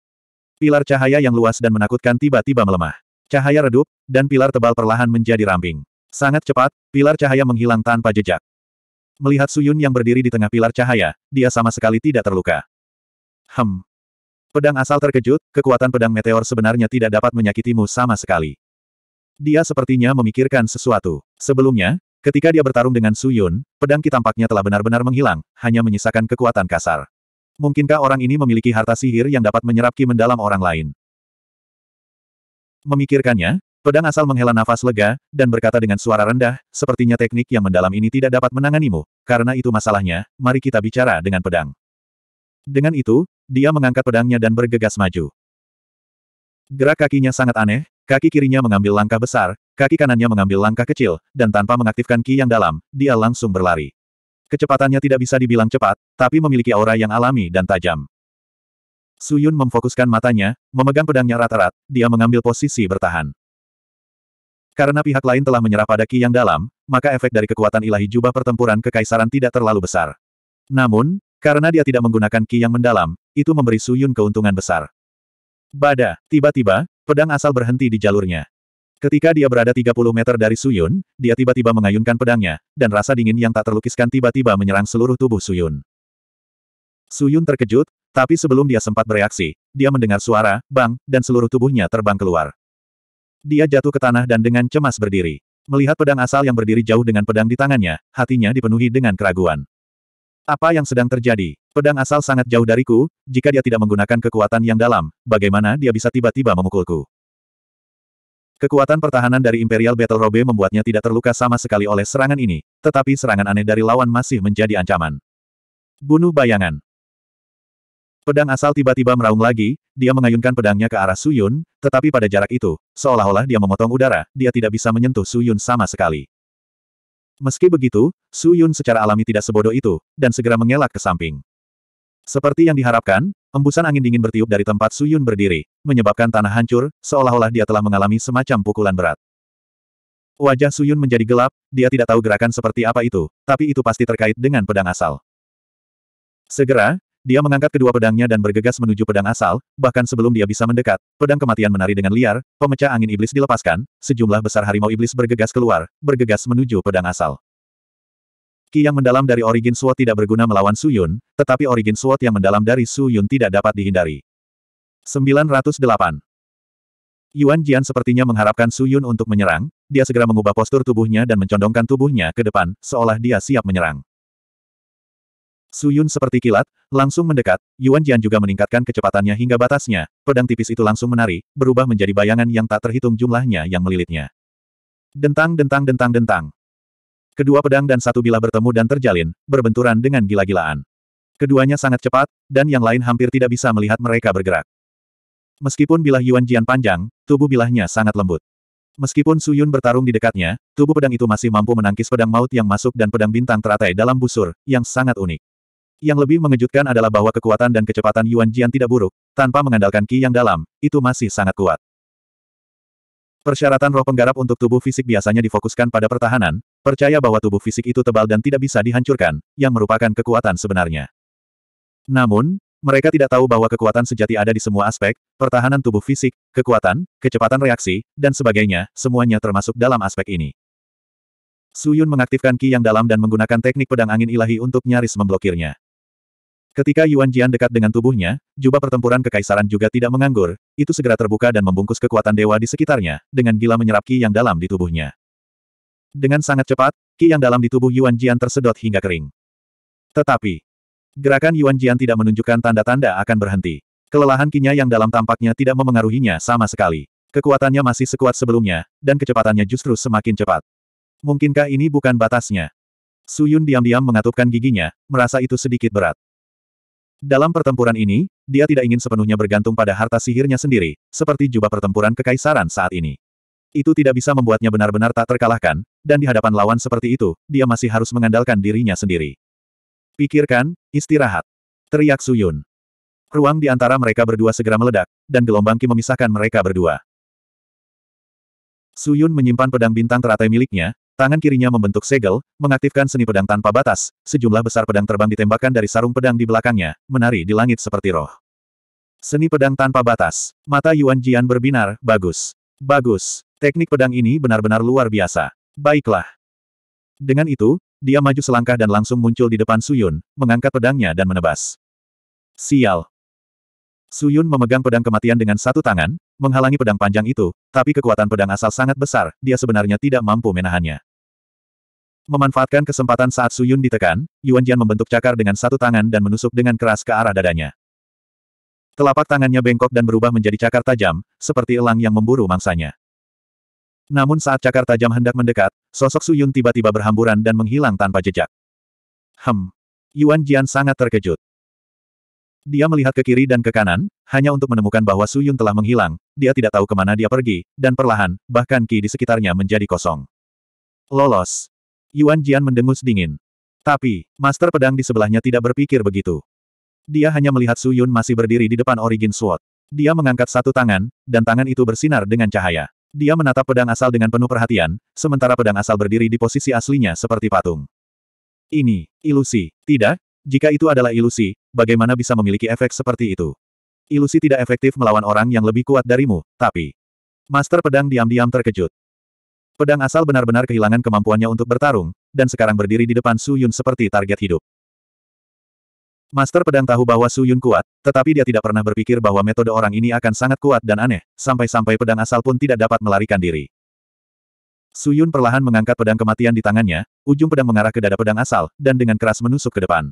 Pilar cahaya yang luas dan menakutkan tiba-tiba melemah. Cahaya redup, dan pilar tebal perlahan menjadi ramping. Sangat cepat, pilar cahaya menghilang tanpa jejak. Melihat Suyun yang berdiri di tengah pilar cahaya, dia sama sekali tidak terluka. Hem. Pedang asal terkejut, kekuatan pedang meteor sebenarnya tidak dapat menyakitimu sama sekali. Dia sepertinya memikirkan sesuatu. Sebelumnya, ketika dia bertarung dengan Suyun, pedang Ki tampaknya telah benar-benar menghilang, hanya menyisakan kekuatan kasar. Mungkinkah orang ini memiliki harta sihir yang dapat menyerap Ki mendalam orang lain? Memikirkannya, Pedang asal menghela nafas lega, dan berkata dengan suara rendah, sepertinya teknik yang mendalam ini tidak dapat menanganimu, karena itu masalahnya, mari kita bicara dengan pedang. Dengan itu, dia mengangkat pedangnya dan bergegas maju. Gerak kakinya sangat aneh, kaki kirinya mengambil langkah besar, kaki kanannya mengambil langkah kecil, dan tanpa mengaktifkan ki yang dalam, dia langsung berlari. Kecepatannya tidak bisa dibilang cepat, tapi memiliki aura yang alami dan tajam. Suyun memfokuskan matanya, memegang pedangnya rata rata dia mengambil posisi bertahan. Karena pihak lain telah menyerah pada Ki yang dalam, maka efek dari kekuatan ilahi jubah pertempuran kekaisaran tidak terlalu besar. Namun, karena dia tidak menggunakan Ki yang mendalam, itu memberi Suyun keuntungan besar. Bada, tiba-tiba, pedang asal berhenti di jalurnya. Ketika dia berada 30 meter dari Suyun, dia tiba-tiba mengayunkan pedangnya, dan rasa dingin yang tak terlukiskan tiba-tiba menyerang seluruh tubuh Suyun. Suyun terkejut, tapi sebelum dia sempat bereaksi, dia mendengar suara, bang, dan seluruh tubuhnya terbang keluar. Dia jatuh ke tanah dan dengan cemas berdiri. Melihat pedang asal yang berdiri jauh dengan pedang di tangannya, hatinya dipenuhi dengan keraguan. Apa yang sedang terjadi? Pedang asal sangat jauh dariku, jika dia tidak menggunakan kekuatan yang dalam, bagaimana dia bisa tiba-tiba memukulku? Kekuatan pertahanan dari Imperial Battle Robe membuatnya tidak terluka sama sekali oleh serangan ini, tetapi serangan aneh dari lawan masih menjadi ancaman. Bunuh bayangan. Pedang asal tiba-tiba meraung lagi, dia mengayunkan pedangnya ke arah Suyun, tetapi pada jarak itu, seolah-olah dia memotong udara, dia tidak bisa menyentuh Suyun sama sekali. Meski begitu, Suyun secara alami tidak sebodoh itu, dan segera mengelak ke samping. Seperti yang diharapkan, embusan angin dingin bertiup dari tempat Suyun berdiri, menyebabkan tanah hancur, seolah-olah dia telah mengalami semacam pukulan berat. Wajah Suyun menjadi gelap, dia tidak tahu gerakan seperti apa itu, tapi itu pasti terkait dengan pedang asal. Segera, dia mengangkat kedua pedangnya dan bergegas menuju pedang asal, bahkan sebelum dia bisa mendekat, pedang kematian menari dengan liar, pemecah angin iblis dilepaskan, sejumlah besar harimau iblis bergegas keluar, bergegas menuju pedang asal. Ki yang mendalam dari Origin Sword tidak berguna melawan Su Yun, tetapi Origin Sword yang mendalam dari Su Yun tidak dapat dihindari. 908. Yuan Jian sepertinya mengharapkan Su Yun untuk menyerang, dia segera mengubah postur tubuhnya dan mencondongkan tubuhnya ke depan, seolah dia siap menyerang. Su Yun seperti kilat, langsung mendekat, Yuan Jian juga meningkatkan kecepatannya hingga batasnya, pedang tipis itu langsung menari, berubah menjadi bayangan yang tak terhitung jumlahnya yang melilitnya. Dentang dentang dentang dentang. Kedua pedang dan satu bilah bertemu dan terjalin, berbenturan dengan gila-gilaan. Keduanya sangat cepat, dan yang lain hampir tidak bisa melihat mereka bergerak. Meskipun bilah Yuan Jian panjang, tubuh bilahnya sangat lembut. Meskipun Su Yun bertarung di dekatnya, tubuh pedang itu masih mampu menangkis pedang maut yang masuk dan pedang bintang teratai dalam busur, yang sangat unik. Yang lebih mengejutkan adalah bahwa kekuatan dan kecepatan Yuan Jian tidak buruk, tanpa mengandalkan Qi yang dalam, itu masih sangat kuat. Persyaratan roh penggarap untuk tubuh fisik biasanya difokuskan pada pertahanan, percaya bahwa tubuh fisik itu tebal dan tidak bisa dihancurkan, yang merupakan kekuatan sebenarnya. Namun, mereka tidak tahu bahwa kekuatan sejati ada di semua aspek, pertahanan tubuh fisik, kekuatan, kecepatan reaksi, dan sebagainya, semuanya termasuk dalam aspek ini. Suyun mengaktifkan Qi yang dalam dan menggunakan teknik pedang angin ilahi untuk nyaris memblokirnya. Ketika Yuan Jian dekat dengan tubuhnya, jubah pertempuran kekaisaran juga tidak menganggur, itu segera terbuka dan membungkus kekuatan dewa di sekitarnya, dengan gila menyerap ki yang dalam di tubuhnya. Dengan sangat cepat, ki yang dalam di tubuh Yuan Jian tersedot hingga kering. Tetapi, gerakan Yuan Jian tidak menunjukkan tanda-tanda akan berhenti. Kelelahan kinya yang dalam tampaknya tidak memengaruhinya sama sekali. Kekuatannya masih sekuat sebelumnya, dan kecepatannya justru semakin cepat. Mungkinkah ini bukan batasnya? Suyun diam-diam mengatupkan giginya, merasa itu sedikit berat. Dalam pertempuran ini, dia tidak ingin sepenuhnya bergantung pada harta sihirnya sendiri, seperti jubah pertempuran kekaisaran saat ini. Itu tidak bisa membuatnya benar-benar tak terkalahkan, dan di hadapan lawan seperti itu, dia masih harus mengandalkan dirinya sendiri. Pikirkan, istirahat. Teriak Suyun. Ruang di antara mereka berdua segera meledak, dan gelombang ki memisahkan mereka berdua. Suyun menyimpan pedang bintang teratai miliknya, Tangan kirinya membentuk segel, mengaktifkan seni pedang tanpa batas, sejumlah besar pedang terbang ditembakkan dari sarung pedang di belakangnya, menari di langit seperti roh. Seni pedang tanpa batas. Mata Yuan Jian berbinar, bagus. Bagus. Teknik pedang ini benar-benar luar biasa. Baiklah. Dengan itu, dia maju selangkah dan langsung muncul di depan Suyun, mengangkat pedangnya dan menebas. Sial. Suyun memegang pedang kematian dengan satu tangan, menghalangi pedang panjang itu, tapi kekuatan pedang asal sangat besar, dia sebenarnya tidak mampu menahannya. Memanfaatkan kesempatan saat Suyun ditekan, Yuan Jian membentuk cakar dengan satu tangan dan menusuk dengan keras ke arah dadanya. Telapak tangannya bengkok dan berubah menjadi cakar tajam, seperti elang yang memburu mangsanya. Namun saat cakar tajam hendak mendekat, sosok Suyun tiba-tiba berhamburan dan menghilang tanpa jejak. Hem. Yuan Jian sangat terkejut. Dia melihat ke kiri dan ke kanan, hanya untuk menemukan bahwa Suyun telah menghilang, dia tidak tahu kemana dia pergi, dan perlahan, bahkan Ki di sekitarnya menjadi kosong. Lolos. Yuan Jian mendengus dingin. Tapi, Master Pedang di sebelahnya tidak berpikir begitu. Dia hanya melihat Su Yun masih berdiri di depan Origin Sword. Dia mengangkat satu tangan, dan tangan itu bersinar dengan cahaya. Dia menatap pedang asal dengan penuh perhatian, sementara pedang asal berdiri di posisi aslinya seperti patung. Ini, ilusi, tidak? Jika itu adalah ilusi, bagaimana bisa memiliki efek seperti itu? Ilusi tidak efektif melawan orang yang lebih kuat darimu, tapi... Master pedang diam-diam terkejut. Pedang asal benar-benar kehilangan kemampuannya untuk bertarung, dan sekarang berdiri di depan Su Yun seperti target hidup. Master pedang tahu bahwa Su Yun kuat, tetapi dia tidak pernah berpikir bahwa metode orang ini akan sangat kuat dan aneh, sampai-sampai pedang asal pun tidak dapat melarikan diri. Su Yun perlahan mengangkat pedang kematian di tangannya, ujung pedang mengarah ke dada pedang asal, dan dengan keras menusuk ke depan.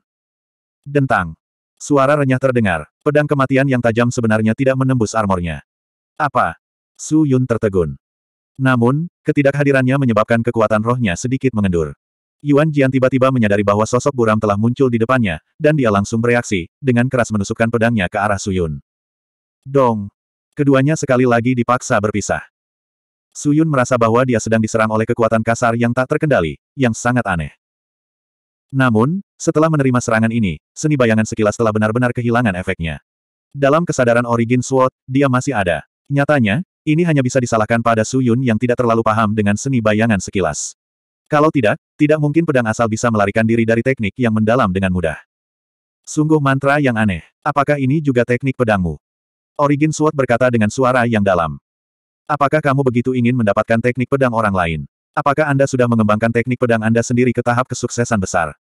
Dentang. Suara renyah terdengar. Pedang kematian yang tajam sebenarnya tidak menembus armornya. Apa? Su Yun tertegun. Namun, ketidakhadirannya menyebabkan kekuatan rohnya sedikit mengendur. Yuan Jian tiba-tiba menyadari bahwa sosok buram telah muncul di depannya, dan dia langsung bereaksi, dengan keras menusukkan pedangnya ke arah Suyun. Dong! Keduanya sekali lagi dipaksa berpisah. Suyun merasa bahwa dia sedang diserang oleh kekuatan kasar yang tak terkendali, yang sangat aneh. Namun, setelah menerima serangan ini, seni bayangan sekilas telah benar-benar kehilangan efeknya. Dalam kesadaran origin Sword, dia masih ada. Nyatanya, ini hanya bisa disalahkan pada Su Yun yang tidak terlalu paham dengan seni bayangan sekilas. Kalau tidak, tidak mungkin pedang asal bisa melarikan diri dari teknik yang mendalam dengan mudah. Sungguh mantra yang aneh. Apakah ini juga teknik pedangmu? Origin Sword berkata dengan suara yang dalam. Apakah kamu begitu ingin mendapatkan teknik pedang orang lain? Apakah Anda sudah mengembangkan teknik pedang Anda sendiri ke tahap kesuksesan besar?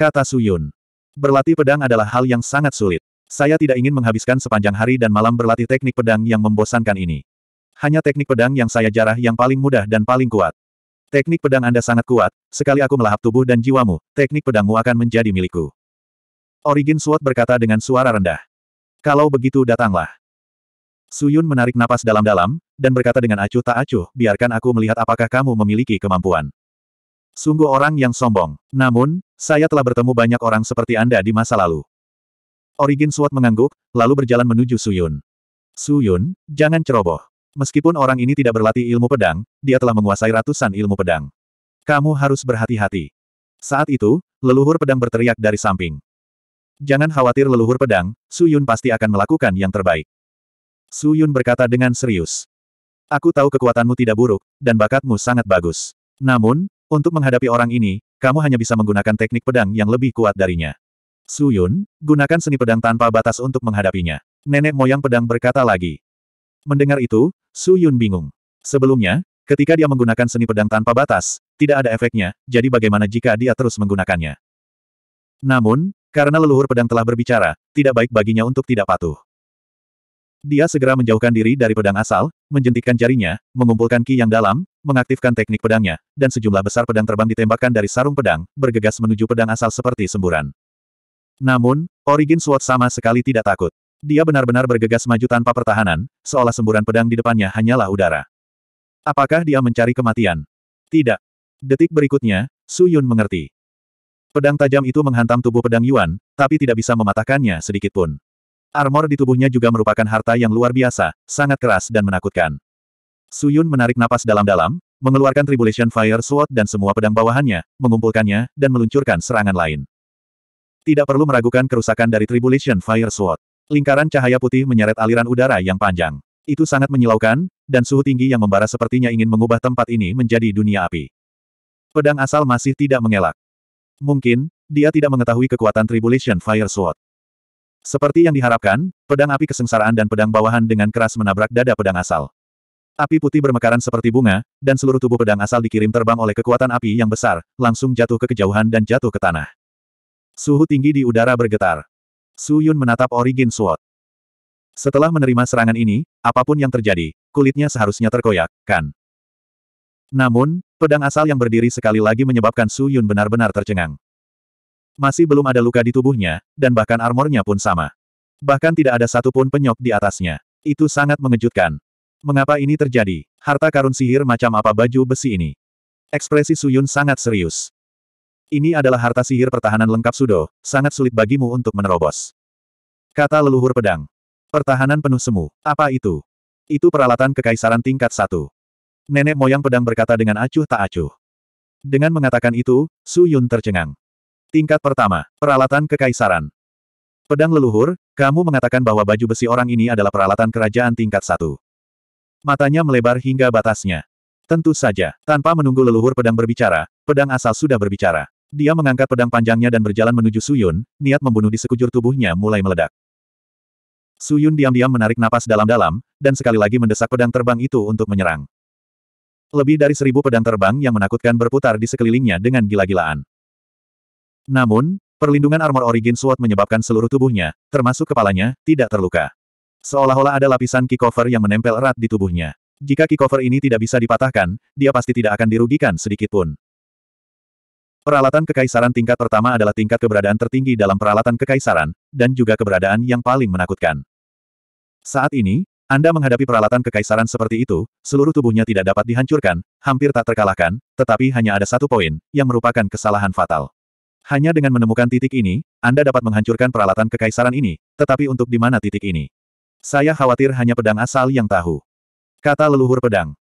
Kata Su Yun. Berlatih pedang adalah hal yang sangat sulit. Saya tidak ingin menghabiskan sepanjang hari dan malam berlatih teknik pedang yang membosankan ini. Hanya teknik pedang yang saya jarah yang paling mudah dan paling kuat. Teknik pedang Anda sangat kuat, sekali aku melahap tubuh dan jiwamu, teknik pedangmu akan menjadi milikku. Origin Sword berkata dengan suara rendah. Kalau begitu datanglah. Suyun menarik napas dalam-dalam, dan berkata dengan acuh tak acuh, biarkan aku melihat apakah kamu memiliki kemampuan. Sungguh orang yang sombong. Namun, saya telah bertemu banyak orang seperti Anda di masa lalu. Origin Sword mengangguk, lalu berjalan menuju Suyun. Suyun, jangan ceroboh. Meskipun orang ini tidak berlatih ilmu pedang, dia telah menguasai ratusan ilmu pedang. Kamu harus berhati-hati. Saat itu, leluhur pedang berteriak dari samping. Jangan khawatir leluhur pedang, Su Yun pasti akan melakukan yang terbaik. Su Yun berkata dengan serius. Aku tahu kekuatanmu tidak buruk, dan bakatmu sangat bagus. Namun, untuk menghadapi orang ini, kamu hanya bisa menggunakan teknik pedang yang lebih kuat darinya. Su Yun, gunakan seni pedang tanpa batas untuk menghadapinya. Nenek moyang pedang berkata lagi. Mendengar itu, Su Yun bingung. Sebelumnya, ketika dia menggunakan seni pedang tanpa batas, tidak ada efeknya, jadi bagaimana jika dia terus menggunakannya? Namun, karena leluhur pedang telah berbicara, tidak baik baginya untuk tidak patuh. Dia segera menjauhkan diri dari pedang asal, menjentikkan jarinya, mengumpulkan ki yang dalam, mengaktifkan teknik pedangnya, dan sejumlah besar pedang terbang ditembakkan dari sarung pedang, bergegas menuju pedang asal seperti semburan. Namun, Origin Sword sama sekali tidak takut. Dia benar-benar bergegas maju tanpa pertahanan, seolah semburan pedang di depannya hanyalah udara. Apakah dia mencari kematian? Tidak. Detik berikutnya, Su Yun mengerti. Pedang tajam itu menghantam tubuh pedang Yuan, tapi tidak bisa mematahkannya sedikitpun. Armor di tubuhnya juga merupakan harta yang luar biasa, sangat keras dan menakutkan. Su Yun menarik napas dalam-dalam, mengeluarkan Tribulation Fire Sword dan semua pedang bawahannya, mengumpulkannya, dan meluncurkan serangan lain. Tidak perlu meragukan kerusakan dari Tribulation Fire Sword. Lingkaran cahaya putih menyeret aliran udara yang panjang. Itu sangat menyilaukan, dan suhu tinggi yang membara sepertinya ingin mengubah tempat ini menjadi dunia api. Pedang asal masih tidak mengelak. Mungkin, dia tidak mengetahui kekuatan Tribulation Fire Sword. Seperti yang diharapkan, pedang api kesengsaraan dan pedang bawahan dengan keras menabrak dada pedang asal. Api putih bermekaran seperti bunga, dan seluruh tubuh pedang asal dikirim terbang oleh kekuatan api yang besar, langsung jatuh ke kejauhan dan jatuh ke tanah. Suhu tinggi di udara bergetar. Su Yun menatap Origin Sword. Setelah menerima serangan ini, apapun yang terjadi, kulitnya seharusnya terkoyak, kan? Namun, pedang asal yang berdiri sekali lagi menyebabkan Su Yun benar-benar tercengang. Masih belum ada luka di tubuhnya, dan bahkan armornya pun sama. Bahkan tidak ada satupun penyok di atasnya. Itu sangat mengejutkan. Mengapa ini terjadi? Harta karun sihir macam apa baju besi ini? Ekspresi Suyun sangat serius. Ini adalah harta sihir pertahanan lengkap Sudo, sangat sulit bagimu untuk menerobos. Kata leluhur pedang. Pertahanan penuh semu. Apa itu? Itu peralatan kekaisaran tingkat satu. Nenek moyang pedang berkata dengan acuh tak acuh. Dengan mengatakan itu, Su Yun tercengang. Tingkat pertama, peralatan kekaisaran. Pedang leluhur, kamu mengatakan bahwa baju besi orang ini adalah peralatan kerajaan tingkat satu. Matanya melebar hingga batasnya. Tentu saja, tanpa menunggu leluhur pedang berbicara, pedang asal sudah berbicara. Dia mengangkat pedang panjangnya dan berjalan menuju Suyun, niat membunuh di sekujur tubuhnya mulai meledak. Suyun diam-diam menarik napas dalam-dalam, dan sekali lagi mendesak pedang terbang itu untuk menyerang. Lebih dari seribu pedang terbang yang menakutkan berputar di sekelilingnya dengan gila-gilaan. Namun, perlindungan armor origin sword menyebabkan seluruh tubuhnya, termasuk kepalanya, tidak terluka. Seolah-olah ada lapisan key cover yang menempel erat di tubuhnya. Jika key cover ini tidak bisa dipatahkan, dia pasti tidak akan dirugikan sedikitpun. Peralatan kekaisaran tingkat pertama adalah tingkat keberadaan tertinggi dalam peralatan kekaisaran, dan juga keberadaan yang paling menakutkan. Saat ini, Anda menghadapi peralatan kekaisaran seperti itu, seluruh tubuhnya tidak dapat dihancurkan, hampir tak terkalahkan, tetapi hanya ada satu poin, yang merupakan kesalahan fatal. Hanya dengan menemukan titik ini, Anda dapat menghancurkan peralatan kekaisaran ini, tetapi untuk di mana titik ini? Saya khawatir hanya pedang asal yang tahu. Kata leluhur pedang.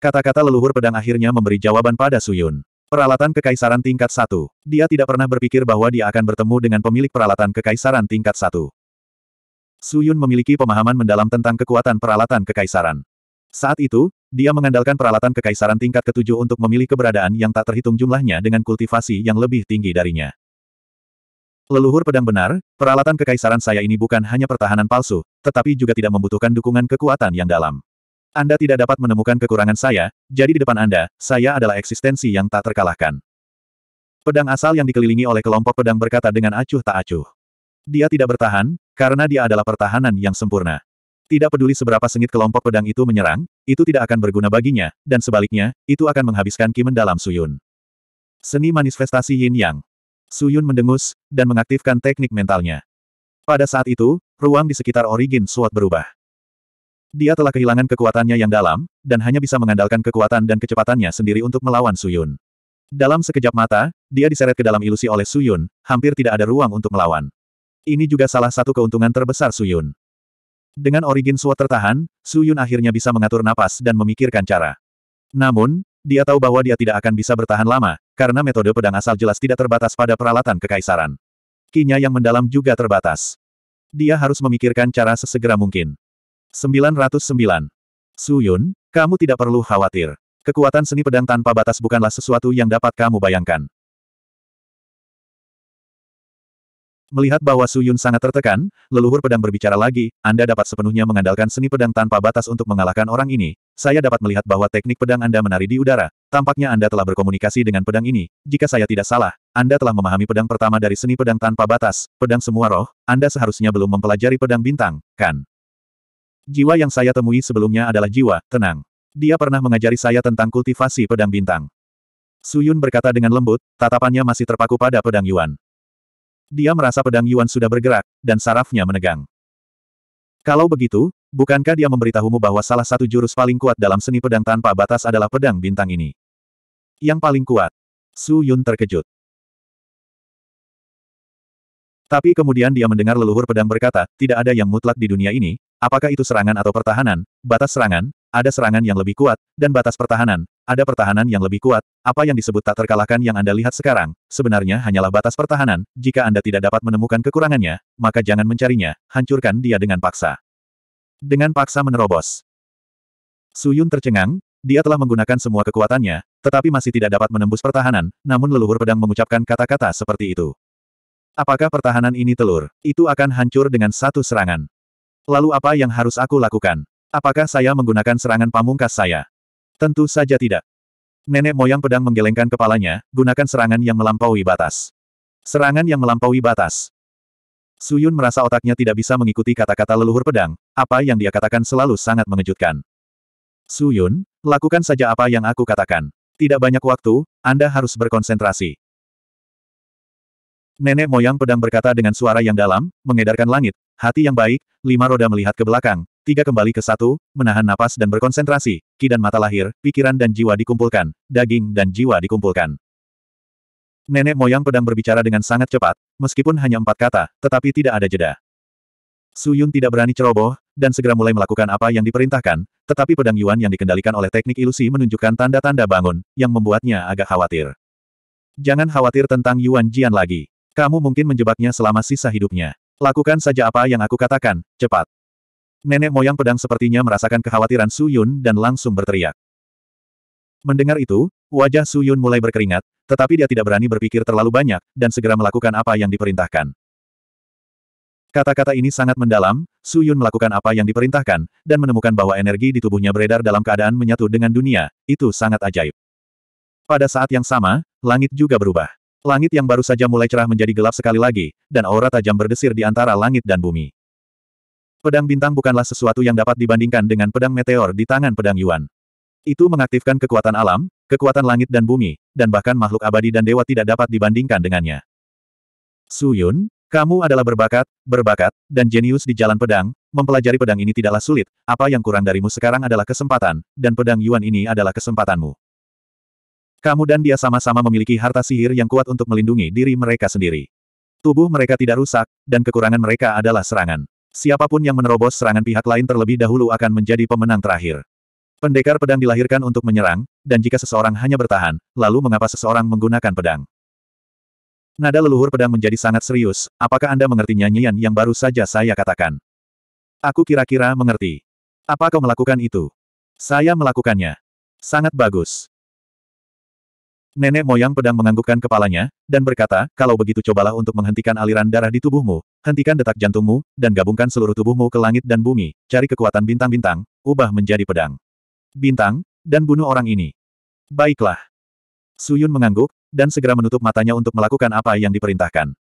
Kata-kata leluhur pedang akhirnya memberi jawaban pada Suyun. Peralatan Kekaisaran tingkat 1. Dia tidak pernah berpikir bahwa dia akan bertemu dengan pemilik peralatan kekaisaran tingkat 1. Yun memiliki pemahaman mendalam tentang kekuatan peralatan kekaisaran. Saat itu, dia mengandalkan peralatan kekaisaran tingkat ketujuh untuk memilih keberadaan yang tak terhitung jumlahnya dengan kultivasi yang lebih tinggi darinya. Leluhur pedang benar, peralatan kekaisaran saya ini bukan hanya pertahanan palsu, tetapi juga tidak membutuhkan dukungan kekuatan yang dalam. Anda tidak dapat menemukan kekurangan saya, jadi di depan Anda, saya adalah eksistensi yang tak terkalahkan. Pedang asal yang dikelilingi oleh kelompok pedang berkata dengan acuh tak acuh. Dia tidak bertahan, karena dia adalah pertahanan yang sempurna. Tidak peduli seberapa sengit kelompok pedang itu menyerang, itu tidak akan berguna baginya, dan sebaliknya, itu akan menghabiskan Ki mendalam Suyun. Seni manifestasi Yin Yang. Suyun mendengus, dan mengaktifkan teknik mentalnya. Pada saat itu, ruang di sekitar origin suat berubah. Dia telah kehilangan kekuatannya yang dalam, dan hanya bisa mengandalkan kekuatan dan kecepatannya sendiri untuk melawan Suyun. Dalam sekejap mata, dia diseret ke dalam ilusi oleh Suyun, hampir tidak ada ruang untuk melawan. Ini juga salah satu keuntungan terbesar Suyun. Dengan origin suat tertahan, Suyun akhirnya bisa mengatur napas dan memikirkan cara. Namun, dia tahu bahwa dia tidak akan bisa bertahan lama, karena metode pedang asal jelas tidak terbatas pada peralatan kekaisaran. Kinya yang mendalam juga terbatas. Dia harus memikirkan cara sesegera mungkin. 909. Yun, kamu tidak perlu khawatir. Kekuatan seni pedang tanpa batas bukanlah sesuatu yang dapat kamu bayangkan. Melihat bahwa Su Yun sangat tertekan, leluhur pedang berbicara lagi, Anda dapat sepenuhnya mengandalkan seni pedang tanpa batas untuk mengalahkan orang ini. Saya dapat melihat bahwa teknik pedang Anda menari di udara. Tampaknya Anda telah berkomunikasi dengan pedang ini. Jika saya tidak salah, Anda telah memahami pedang pertama dari seni pedang tanpa batas, pedang semua roh, Anda seharusnya belum mempelajari pedang bintang, kan? Jiwa yang saya temui sebelumnya adalah jiwa, tenang. Dia pernah mengajari saya tentang kultivasi pedang bintang. Suyun berkata dengan lembut, tatapannya masih terpaku pada pedang Yuan. Dia merasa pedang Yuan sudah bergerak, dan sarafnya menegang. Kalau begitu, bukankah dia memberitahumu bahwa salah satu jurus paling kuat dalam seni pedang tanpa batas adalah pedang bintang ini? Yang paling kuat. Su Yun terkejut. Tapi kemudian dia mendengar leluhur pedang berkata, tidak ada yang mutlak di dunia ini, Apakah itu serangan atau pertahanan? Batas serangan, ada serangan yang lebih kuat, dan batas pertahanan, ada pertahanan yang lebih kuat. Apa yang disebut tak terkalahkan yang Anda lihat sekarang, sebenarnya hanyalah batas pertahanan. Jika Anda tidak dapat menemukan kekurangannya, maka jangan mencarinya, hancurkan dia dengan paksa. Dengan paksa menerobos. Suyun tercengang, dia telah menggunakan semua kekuatannya, tetapi masih tidak dapat menembus pertahanan, namun leluhur pedang mengucapkan kata-kata seperti itu. Apakah pertahanan ini telur? Itu akan hancur dengan satu serangan. Lalu apa yang harus aku lakukan? Apakah saya menggunakan serangan pamungkas saya? Tentu saja tidak. Nenek moyang pedang menggelengkan kepalanya, gunakan serangan yang melampaui batas. Serangan yang melampaui batas. Suyun merasa otaknya tidak bisa mengikuti kata-kata leluhur pedang, apa yang dia katakan selalu sangat mengejutkan. Suyun, lakukan saja apa yang aku katakan. Tidak banyak waktu, Anda harus berkonsentrasi. Nenek moyang pedang berkata dengan suara yang dalam, mengedarkan langit, Hati yang baik, lima roda melihat ke belakang, tiga kembali ke satu, menahan napas dan berkonsentrasi, ki dan mata lahir, pikiran dan jiwa dikumpulkan, daging dan jiwa dikumpulkan. Nenek moyang pedang berbicara dengan sangat cepat, meskipun hanya empat kata, tetapi tidak ada jeda. Suyun tidak berani ceroboh, dan segera mulai melakukan apa yang diperintahkan, tetapi pedang Yuan yang dikendalikan oleh teknik ilusi menunjukkan tanda-tanda bangun, yang membuatnya agak khawatir. Jangan khawatir tentang Yuan Jian lagi. Kamu mungkin menjebaknya selama sisa hidupnya. Lakukan saja apa yang aku katakan, cepat. Nenek moyang pedang sepertinya merasakan kekhawatiran Su Yun dan langsung berteriak. Mendengar itu, wajah Su Yun mulai berkeringat, tetapi dia tidak berani berpikir terlalu banyak, dan segera melakukan apa yang diperintahkan. Kata-kata ini sangat mendalam, Su Yun melakukan apa yang diperintahkan, dan menemukan bahwa energi di tubuhnya beredar dalam keadaan menyatu dengan dunia, itu sangat ajaib. Pada saat yang sama, langit juga berubah. Langit yang baru saja mulai cerah menjadi gelap sekali lagi, dan aura tajam berdesir di antara langit dan bumi. Pedang bintang bukanlah sesuatu yang dapat dibandingkan dengan pedang meteor di tangan pedang Yuan. Itu mengaktifkan kekuatan alam, kekuatan langit dan bumi, dan bahkan makhluk abadi dan dewa tidak dapat dibandingkan dengannya. Su Yun, kamu adalah berbakat, berbakat, dan jenius di jalan pedang, mempelajari pedang ini tidaklah sulit, apa yang kurang darimu sekarang adalah kesempatan, dan pedang Yuan ini adalah kesempatanmu. Kamu dan dia sama-sama memiliki harta sihir yang kuat untuk melindungi diri mereka sendiri. Tubuh mereka tidak rusak, dan kekurangan mereka adalah serangan. Siapapun yang menerobos serangan pihak lain terlebih dahulu akan menjadi pemenang terakhir. Pendekar pedang dilahirkan untuk menyerang, dan jika seseorang hanya bertahan, lalu mengapa seseorang menggunakan pedang? Nada leluhur pedang menjadi sangat serius, apakah Anda mengerti nyanyian yang baru saja saya katakan? Aku kira-kira mengerti. Apa kau melakukan itu? Saya melakukannya. Sangat bagus. Nenek moyang pedang menganggukkan kepalanya, dan berkata, kalau begitu cobalah untuk menghentikan aliran darah di tubuhmu, hentikan detak jantungmu, dan gabungkan seluruh tubuhmu ke langit dan bumi, cari kekuatan bintang-bintang, ubah menjadi pedang. Bintang, dan bunuh orang ini. Baiklah. Suyun mengangguk, dan segera menutup matanya untuk melakukan apa yang diperintahkan.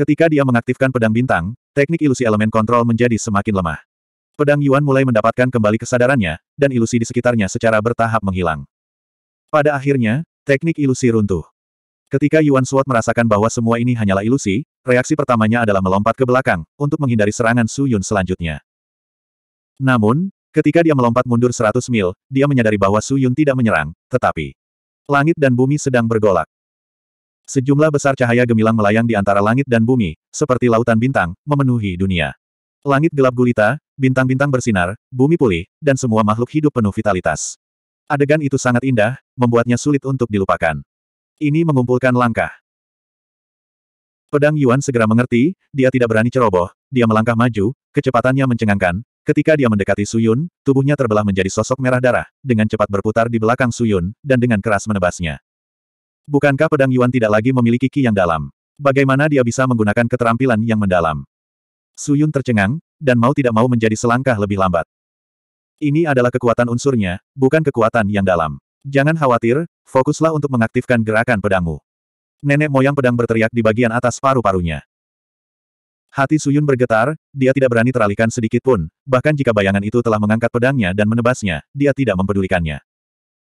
Ketika dia mengaktifkan pedang bintang, teknik ilusi elemen kontrol menjadi semakin lemah. Pedang Yuan mulai mendapatkan kembali kesadarannya, dan ilusi di sekitarnya secara bertahap menghilang. Pada akhirnya, Teknik ilusi runtuh. Ketika Yuan Suat merasakan bahwa semua ini hanyalah ilusi, reaksi pertamanya adalah melompat ke belakang, untuk menghindari serangan Su Yun selanjutnya. Namun, ketika dia melompat mundur 100 mil, dia menyadari bahwa Su Yun tidak menyerang, tetapi langit dan bumi sedang bergolak. Sejumlah besar cahaya gemilang melayang di antara langit dan bumi, seperti lautan bintang, memenuhi dunia. Langit gelap gulita, bintang-bintang bersinar, bumi pulih, dan semua makhluk hidup penuh vitalitas. Adegan itu sangat indah, membuatnya sulit untuk dilupakan. Ini mengumpulkan langkah. Pedang Yuan segera mengerti, dia tidak berani ceroboh, dia melangkah maju, kecepatannya mencengangkan, ketika dia mendekati Suyun, tubuhnya terbelah menjadi sosok merah darah, dengan cepat berputar di belakang Suyun, dan dengan keras menebasnya. Bukankah pedang Yuan tidak lagi memiliki ki yang dalam? Bagaimana dia bisa menggunakan keterampilan yang mendalam? Suyun tercengang, dan mau tidak mau menjadi selangkah lebih lambat. Ini adalah kekuatan unsurnya, bukan kekuatan yang dalam. Jangan khawatir, fokuslah untuk mengaktifkan gerakan pedangmu. Nenek moyang pedang berteriak di bagian atas paru-parunya. Hati Suyun bergetar, dia tidak berani teralihkan sedikit pun, bahkan jika bayangan itu telah mengangkat pedangnya dan menebasnya, dia tidak mempedulikannya.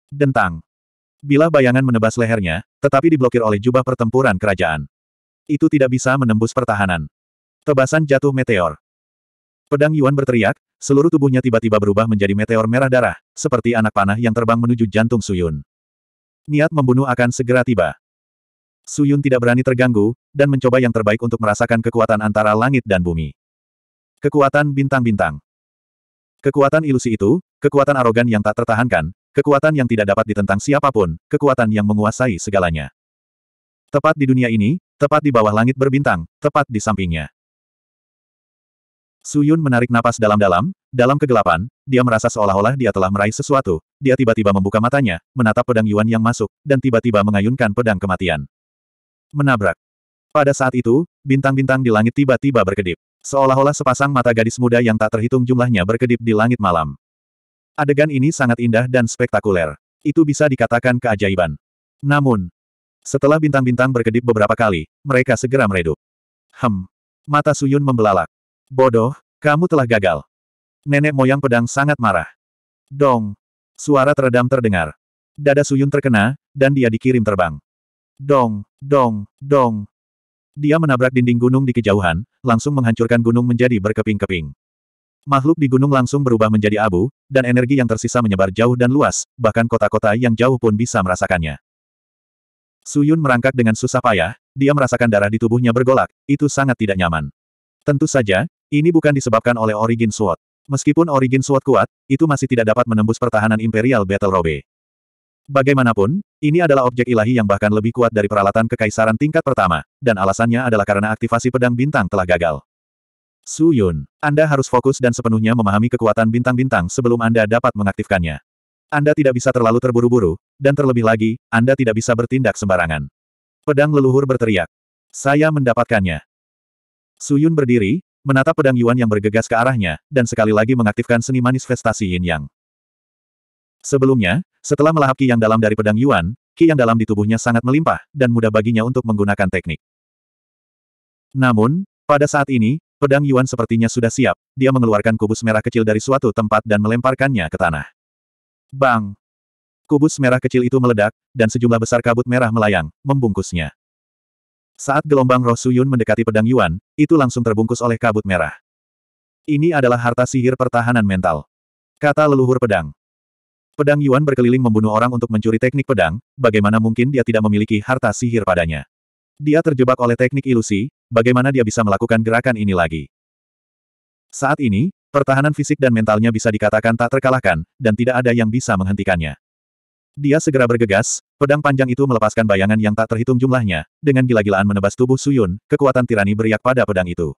Dentang. Bila bayangan menebas lehernya, tetapi diblokir oleh jubah pertempuran kerajaan. Itu tidak bisa menembus pertahanan. Tebasan jatuh meteor. Pedang Yuan berteriak, seluruh tubuhnya tiba-tiba berubah menjadi meteor merah darah, seperti anak panah yang terbang menuju jantung Suyun. Niat membunuh akan segera tiba. Suyun tidak berani terganggu, dan mencoba yang terbaik untuk merasakan kekuatan antara langit dan bumi. Kekuatan bintang-bintang. Kekuatan ilusi itu, kekuatan arogan yang tak tertahankan, kekuatan yang tidak dapat ditentang siapapun, kekuatan yang menguasai segalanya. Tepat di dunia ini, tepat di bawah langit berbintang, tepat di sampingnya. Su Yun menarik napas dalam-dalam, dalam kegelapan, dia merasa seolah-olah dia telah meraih sesuatu, dia tiba-tiba membuka matanya, menatap pedang Yuan yang masuk, dan tiba-tiba mengayunkan pedang kematian. Menabrak. Pada saat itu, bintang-bintang di langit tiba-tiba berkedip. Seolah-olah sepasang mata gadis muda yang tak terhitung jumlahnya berkedip di langit malam. Adegan ini sangat indah dan spektakuler. Itu bisa dikatakan keajaiban. Namun, setelah bintang-bintang berkedip beberapa kali, mereka segera meredup. Hem. Mata Suyun membelalak. Bodoh, kamu telah gagal. Nenek moyang pedang sangat marah. Dong. Suara teredam terdengar. Dada Suyun terkena, dan dia dikirim terbang. Dong, dong, dong. Dia menabrak dinding gunung di kejauhan, langsung menghancurkan gunung menjadi berkeping-keping. Makhluk di gunung langsung berubah menjadi abu, dan energi yang tersisa menyebar jauh dan luas, bahkan kota-kota yang jauh pun bisa merasakannya. Suyun merangkak dengan susah payah, dia merasakan darah di tubuhnya bergolak, itu sangat tidak nyaman. Tentu saja, ini bukan disebabkan oleh Origin Sword. Meskipun Origin Sword kuat, itu masih tidak dapat menembus pertahanan Imperial Battle Robe. Bagaimanapun, ini adalah objek ilahi yang bahkan lebih kuat dari peralatan kekaisaran tingkat pertama, dan alasannya adalah karena aktivasi pedang bintang telah gagal. Su Yun, Anda harus fokus dan sepenuhnya memahami kekuatan bintang-bintang sebelum Anda dapat mengaktifkannya. Anda tidak bisa terlalu terburu-buru, dan terlebih lagi, Anda tidak bisa bertindak sembarangan. Pedang leluhur berteriak. Saya mendapatkannya. Suyun berdiri, menatap pedang Yuan yang bergegas ke arahnya, dan sekali lagi mengaktifkan seni manifestasi Yin Yang. Sebelumnya, setelah melahap Ki yang dalam dari pedang Yuan, Ki yang dalam di tubuhnya sangat melimpah, dan mudah baginya untuk menggunakan teknik. Namun, pada saat ini, pedang Yuan sepertinya sudah siap, dia mengeluarkan kubus merah kecil dari suatu tempat dan melemparkannya ke tanah. Bang! Kubus merah kecil itu meledak, dan sejumlah besar kabut merah melayang, membungkusnya. Saat gelombang roh Suyun mendekati pedang Yuan, itu langsung terbungkus oleh kabut merah. Ini adalah harta sihir pertahanan mental. Kata leluhur pedang. Pedang Yuan berkeliling membunuh orang untuk mencuri teknik pedang, bagaimana mungkin dia tidak memiliki harta sihir padanya. Dia terjebak oleh teknik ilusi, bagaimana dia bisa melakukan gerakan ini lagi. Saat ini, pertahanan fisik dan mentalnya bisa dikatakan tak terkalahkan, dan tidak ada yang bisa menghentikannya. Dia segera bergegas, pedang panjang itu melepaskan bayangan yang tak terhitung jumlahnya, dengan gila-gilaan menebas tubuh Suyun, kekuatan tirani beriak pada pedang itu.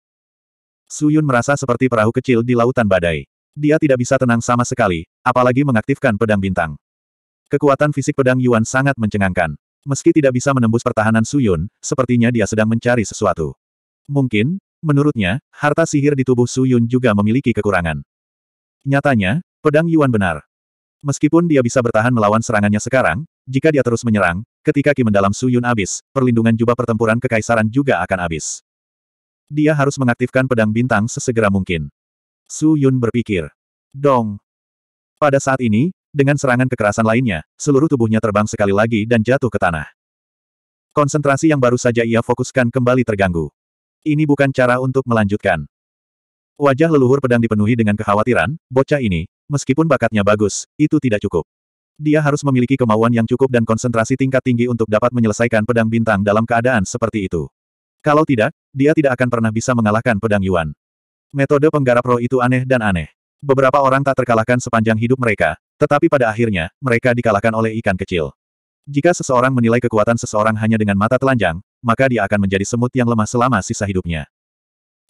Suyun merasa seperti perahu kecil di lautan badai. Dia tidak bisa tenang sama sekali, apalagi mengaktifkan pedang bintang. Kekuatan fisik pedang Yuan sangat mencengangkan. Meski tidak bisa menembus pertahanan Suyun, sepertinya dia sedang mencari sesuatu. Mungkin, menurutnya, harta sihir di tubuh Suyun juga memiliki kekurangan. Nyatanya, pedang Yuan benar. Meskipun dia bisa bertahan melawan serangannya sekarang, jika dia terus menyerang, ketika Ki mendalam Suyun habis, perlindungan jubah pertempuran kekaisaran juga akan habis. Dia harus mengaktifkan pedang bintang sesegera mungkin. Su Yun berpikir. Dong. Pada saat ini, dengan serangan kekerasan lainnya, seluruh tubuhnya terbang sekali lagi dan jatuh ke tanah. Konsentrasi yang baru saja ia fokuskan kembali terganggu. Ini bukan cara untuk melanjutkan. Wajah leluhur pedang dipenuhi dengan kekhawatiran, bocah ini, Meskipun bakatnya bagus, itu tidak cukup. Dia harus memiliki kemauan yang cukup dan konsentrasi tingkat tinggi untuk dapat menyelesaikan pedang bintang dalam keadaan seperti itu. Kalau tidak, dia tidak akan pernah bisa mengalahkan pedang Yuan. Metode penggarap roh itu aneh dan aneh. Beberapa orang tak terkalahkan sepanjang hidup mereka, tetapi pada akhirnya, mereka dikalahkan oleh ikan kecil. Jika seseorang menilai kekuatan seseorang hanya dengan mata telanjang, maka dia akan menjadi semut yang lemah selama sisa hidupnya.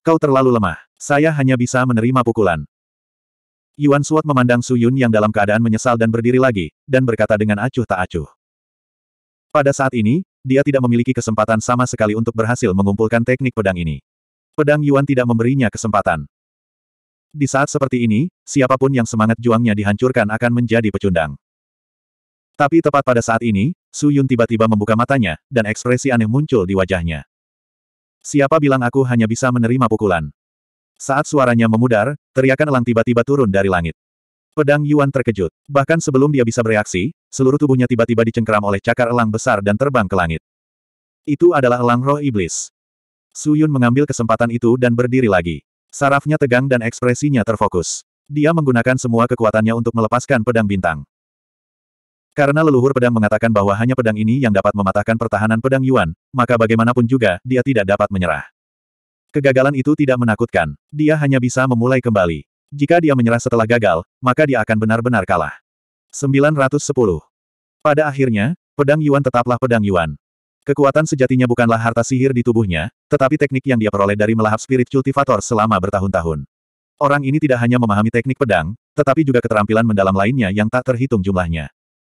Kau terlalu lemah. Saya hanya bisa menerima pukulan. Yuan Suot memandang Su Yun yang dalam keadaan menyesal dan berdiri lagi, dan berkata dengan acuh tak acuh. Pada saat ini, dia tidak memiliki kesempatan sama sekali untuk berhasil mengumpulkan teknik pedang ini. Pedang Yuan tidak memberinya kesempatan. Di saat seperti ini, siapapun yang semangat juangnya dihancurkan akan menjadi pecundang. Tapi tepat pada saat ini, Su Yun tiba-tiba membuka matanya, dan ekspresi aneh muncul di wajahnya. Siapa bilang aku hanya bisa menerima pukulan? Saat suaranya memudar, teriakan elang tiba-tiba turun dari langit. Pedang Yuan terkejut. Bahkan sebelum dia bisa bereaksi, seluruh tubuhnya tiba-tiba dicengkeram oleh cakar elang besar dan terbang ke langit. Itu adalah elang roh iblis. Su Yun mengambil kesempatan itu dan berdiri lagi. Sarafnya tegang dan ekspresinya terfokus. Dia menggunakan semua kekuatannya untuk melepaskan pedang bintang. Karena leluhur pedang mengatakan bahwa hanya pedang ini yang dapat mematahkan pertahanan pedang Yuan, maka bagaimanapun juga, dia tidak dapat menyerah. Kegagalan itu tidak menakutkan. Dia hanya bisa memulai kembali. Jika dia menyerah setelah gagal, maka dia akan benar-benar kalah. 910. Pada akhirnya, pedang Yuan tetaplah pedang Yuan. Kekuatan sejatinya bukanlah harta sihir di tubuhnya, tetapi teknik yang dia peroleh dari melahap spirit cultivator selama bertahun-tahun. Orang ini tidak hanya memahami teknik pedang, tetapi juga keterampilan mendalam lainnya yang tak terhitung jumlahnya.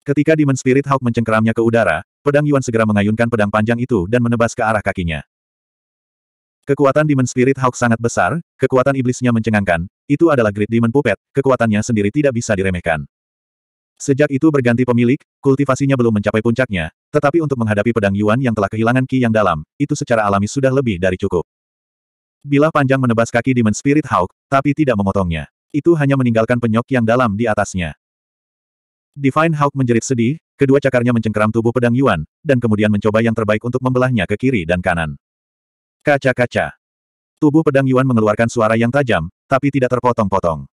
Ketika Demon Spirit Hawk mencengkeramnya ke udara, pedang Yuan segera mengayunkan pedang panjang itu dan menebas ke arah kakinya. Kekuatan Demon Spirit Hawk sangat besar, kekuatan iblisnya mencengangkan, itu adalah Great Demon Puppet, kekuatannya sendiri tidak bisa diremehkan. Sejak itu berganti pemilik, kultivasinya belum mencapai puncaknya, tetapi untuk menghadapi pedang Yuan yang telah kehilangan ki yang dalam, itu secara alami sudah lebih dari cukup. Bila panjang menebas kaki Demon Spirit Hawk, tapi tidak memotongnya. Itu hanya meninggalkan penyok yang dalam di atasnya. Divine Hawk menjerit sedih, kedua cakarnya mencengkeram tubuh pedang Yuan, dan kemudian mencoba yang terbaik untuk membelahnya ke kiri dan kanan. Kaca-kaca. Tubuh pedang Yuan mengeluarkan suara yang tajam, tapi tidak terpotong-potong.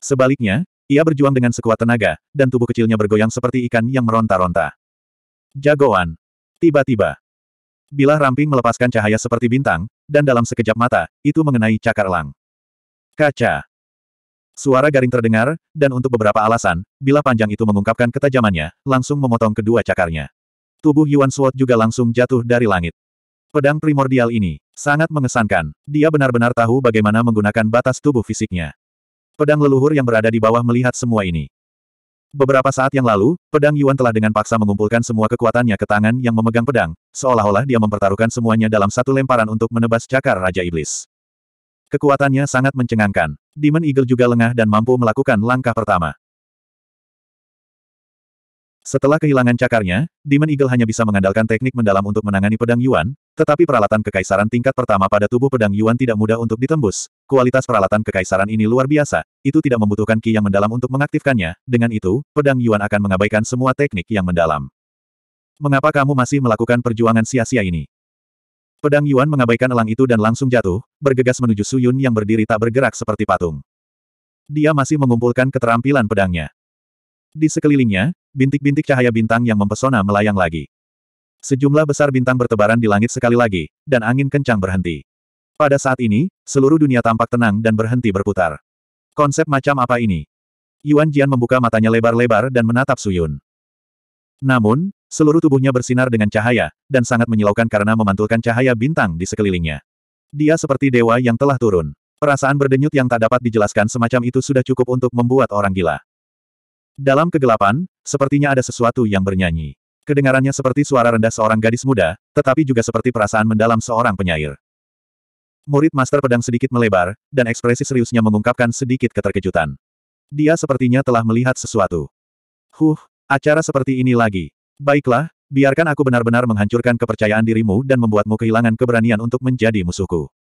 Sebaliknya, ia berjuang dengan sekuat tenaga, dan tubuh kecilnya bergoyang seperti ikan yang meronta-ronta. Jagoan. Tiba-tiba. Bilah ramping melepaskan cahaya seperti bintang, dan dalam sekejap mata, itu mengenai cakar lang. Kaca. Suara garing terdengar, dan untuk beberapa alasan, bilah panjang itu mengungkapkan ketajamannya, langsung memotong kedua cakarnya. Tubuh Yuan Suot juga langsung jatuh dari langit. Pedang primordial ini, Sangat mengesankan, dia benar-benar tahu bagaimana menggunakan batas tubuh fisiknya. Pedang leluhur yang berada di bawah melihat semua ini. Beberapa saat yang lalu, pedang Yuan telah dengan paksa mengumpulkan semua kekuatannya ke tangan yang memegang pedang, seolah-olah dia mempertaruhkan semuanya dalam satu lemparan untuk menebas cakar Raja Iblis. Kekuatannya sangat mencengangkan. Demon Eagle juga lengah dan mampu melakukan langkah pertama. Setelah kehilangan cakarnya, Demon Eagle hanya bisa mengandalkan teknik mendalam untuk menangani pedang Yuan, tetapi peralatan kekaisaran tingkat pertama pada tubuh pedang Yuan tidak mudah untuk ditembus. Kualitas peralatan kekaisaran ini luar biasa, itu tidak membutuhkan ki yang mendalam untuk mengaktifkannya, dengan itu, pedang Yuan akan mengabaikan semua teknik yang mendalam. Mengapa kamu masih melakukan perjuangan sia-sia ini? Pedang Yuan mengabaikan elang itu dan langsung jatuh, bergegas menuju Suyun yang berdiri tak bergerak seperti patung. Dia masih mengumpulkan keterampilan pedangnya. Di sekelilingnya, bintik-bintik cahaya bintang yang mempesona melayang lagi. Sejumlah besar bintang bertebaran di langit sekali lagi, dan angin kencang berhenti. Pada saat ini, seluruh dunia tampak tenang dan berhenti berputar. Konsep macam apa ini? Yuan Jian membuka matanya lebar-lebar dan menatap Suyun. Namun, seluruh tubuhnya bersinar dengan cahaya, dan sangat menyilaukan karena memantulkan cahaya bintang di sekelilingnya. Dia seperti dewa yang telah turun. Perasaan berdenyut yang tak dapat dijelaskan semacam itu sudah cukup untuk membuat orang gila. Dalam kegelapan, sepertinya ada sesuatu yang bernyanyi. Kedengarannya seperti suara rendah seorang gadis muda, tetapi juga seperti perasaan mendalam seorang penyair. Murid Master Pedang sedikit melebar, dan ekspresi seriusnya mengungkapkan sedikit keterkejutan. Dia sepertinya telah melihat sesuatu. Huh, acara seperti ini lagi. Baiklah, biarkan aku benar-benar menghancurkan kepercayaan dirimu dan membuatmu kehilangan keberanian untuk menjadi musuhku.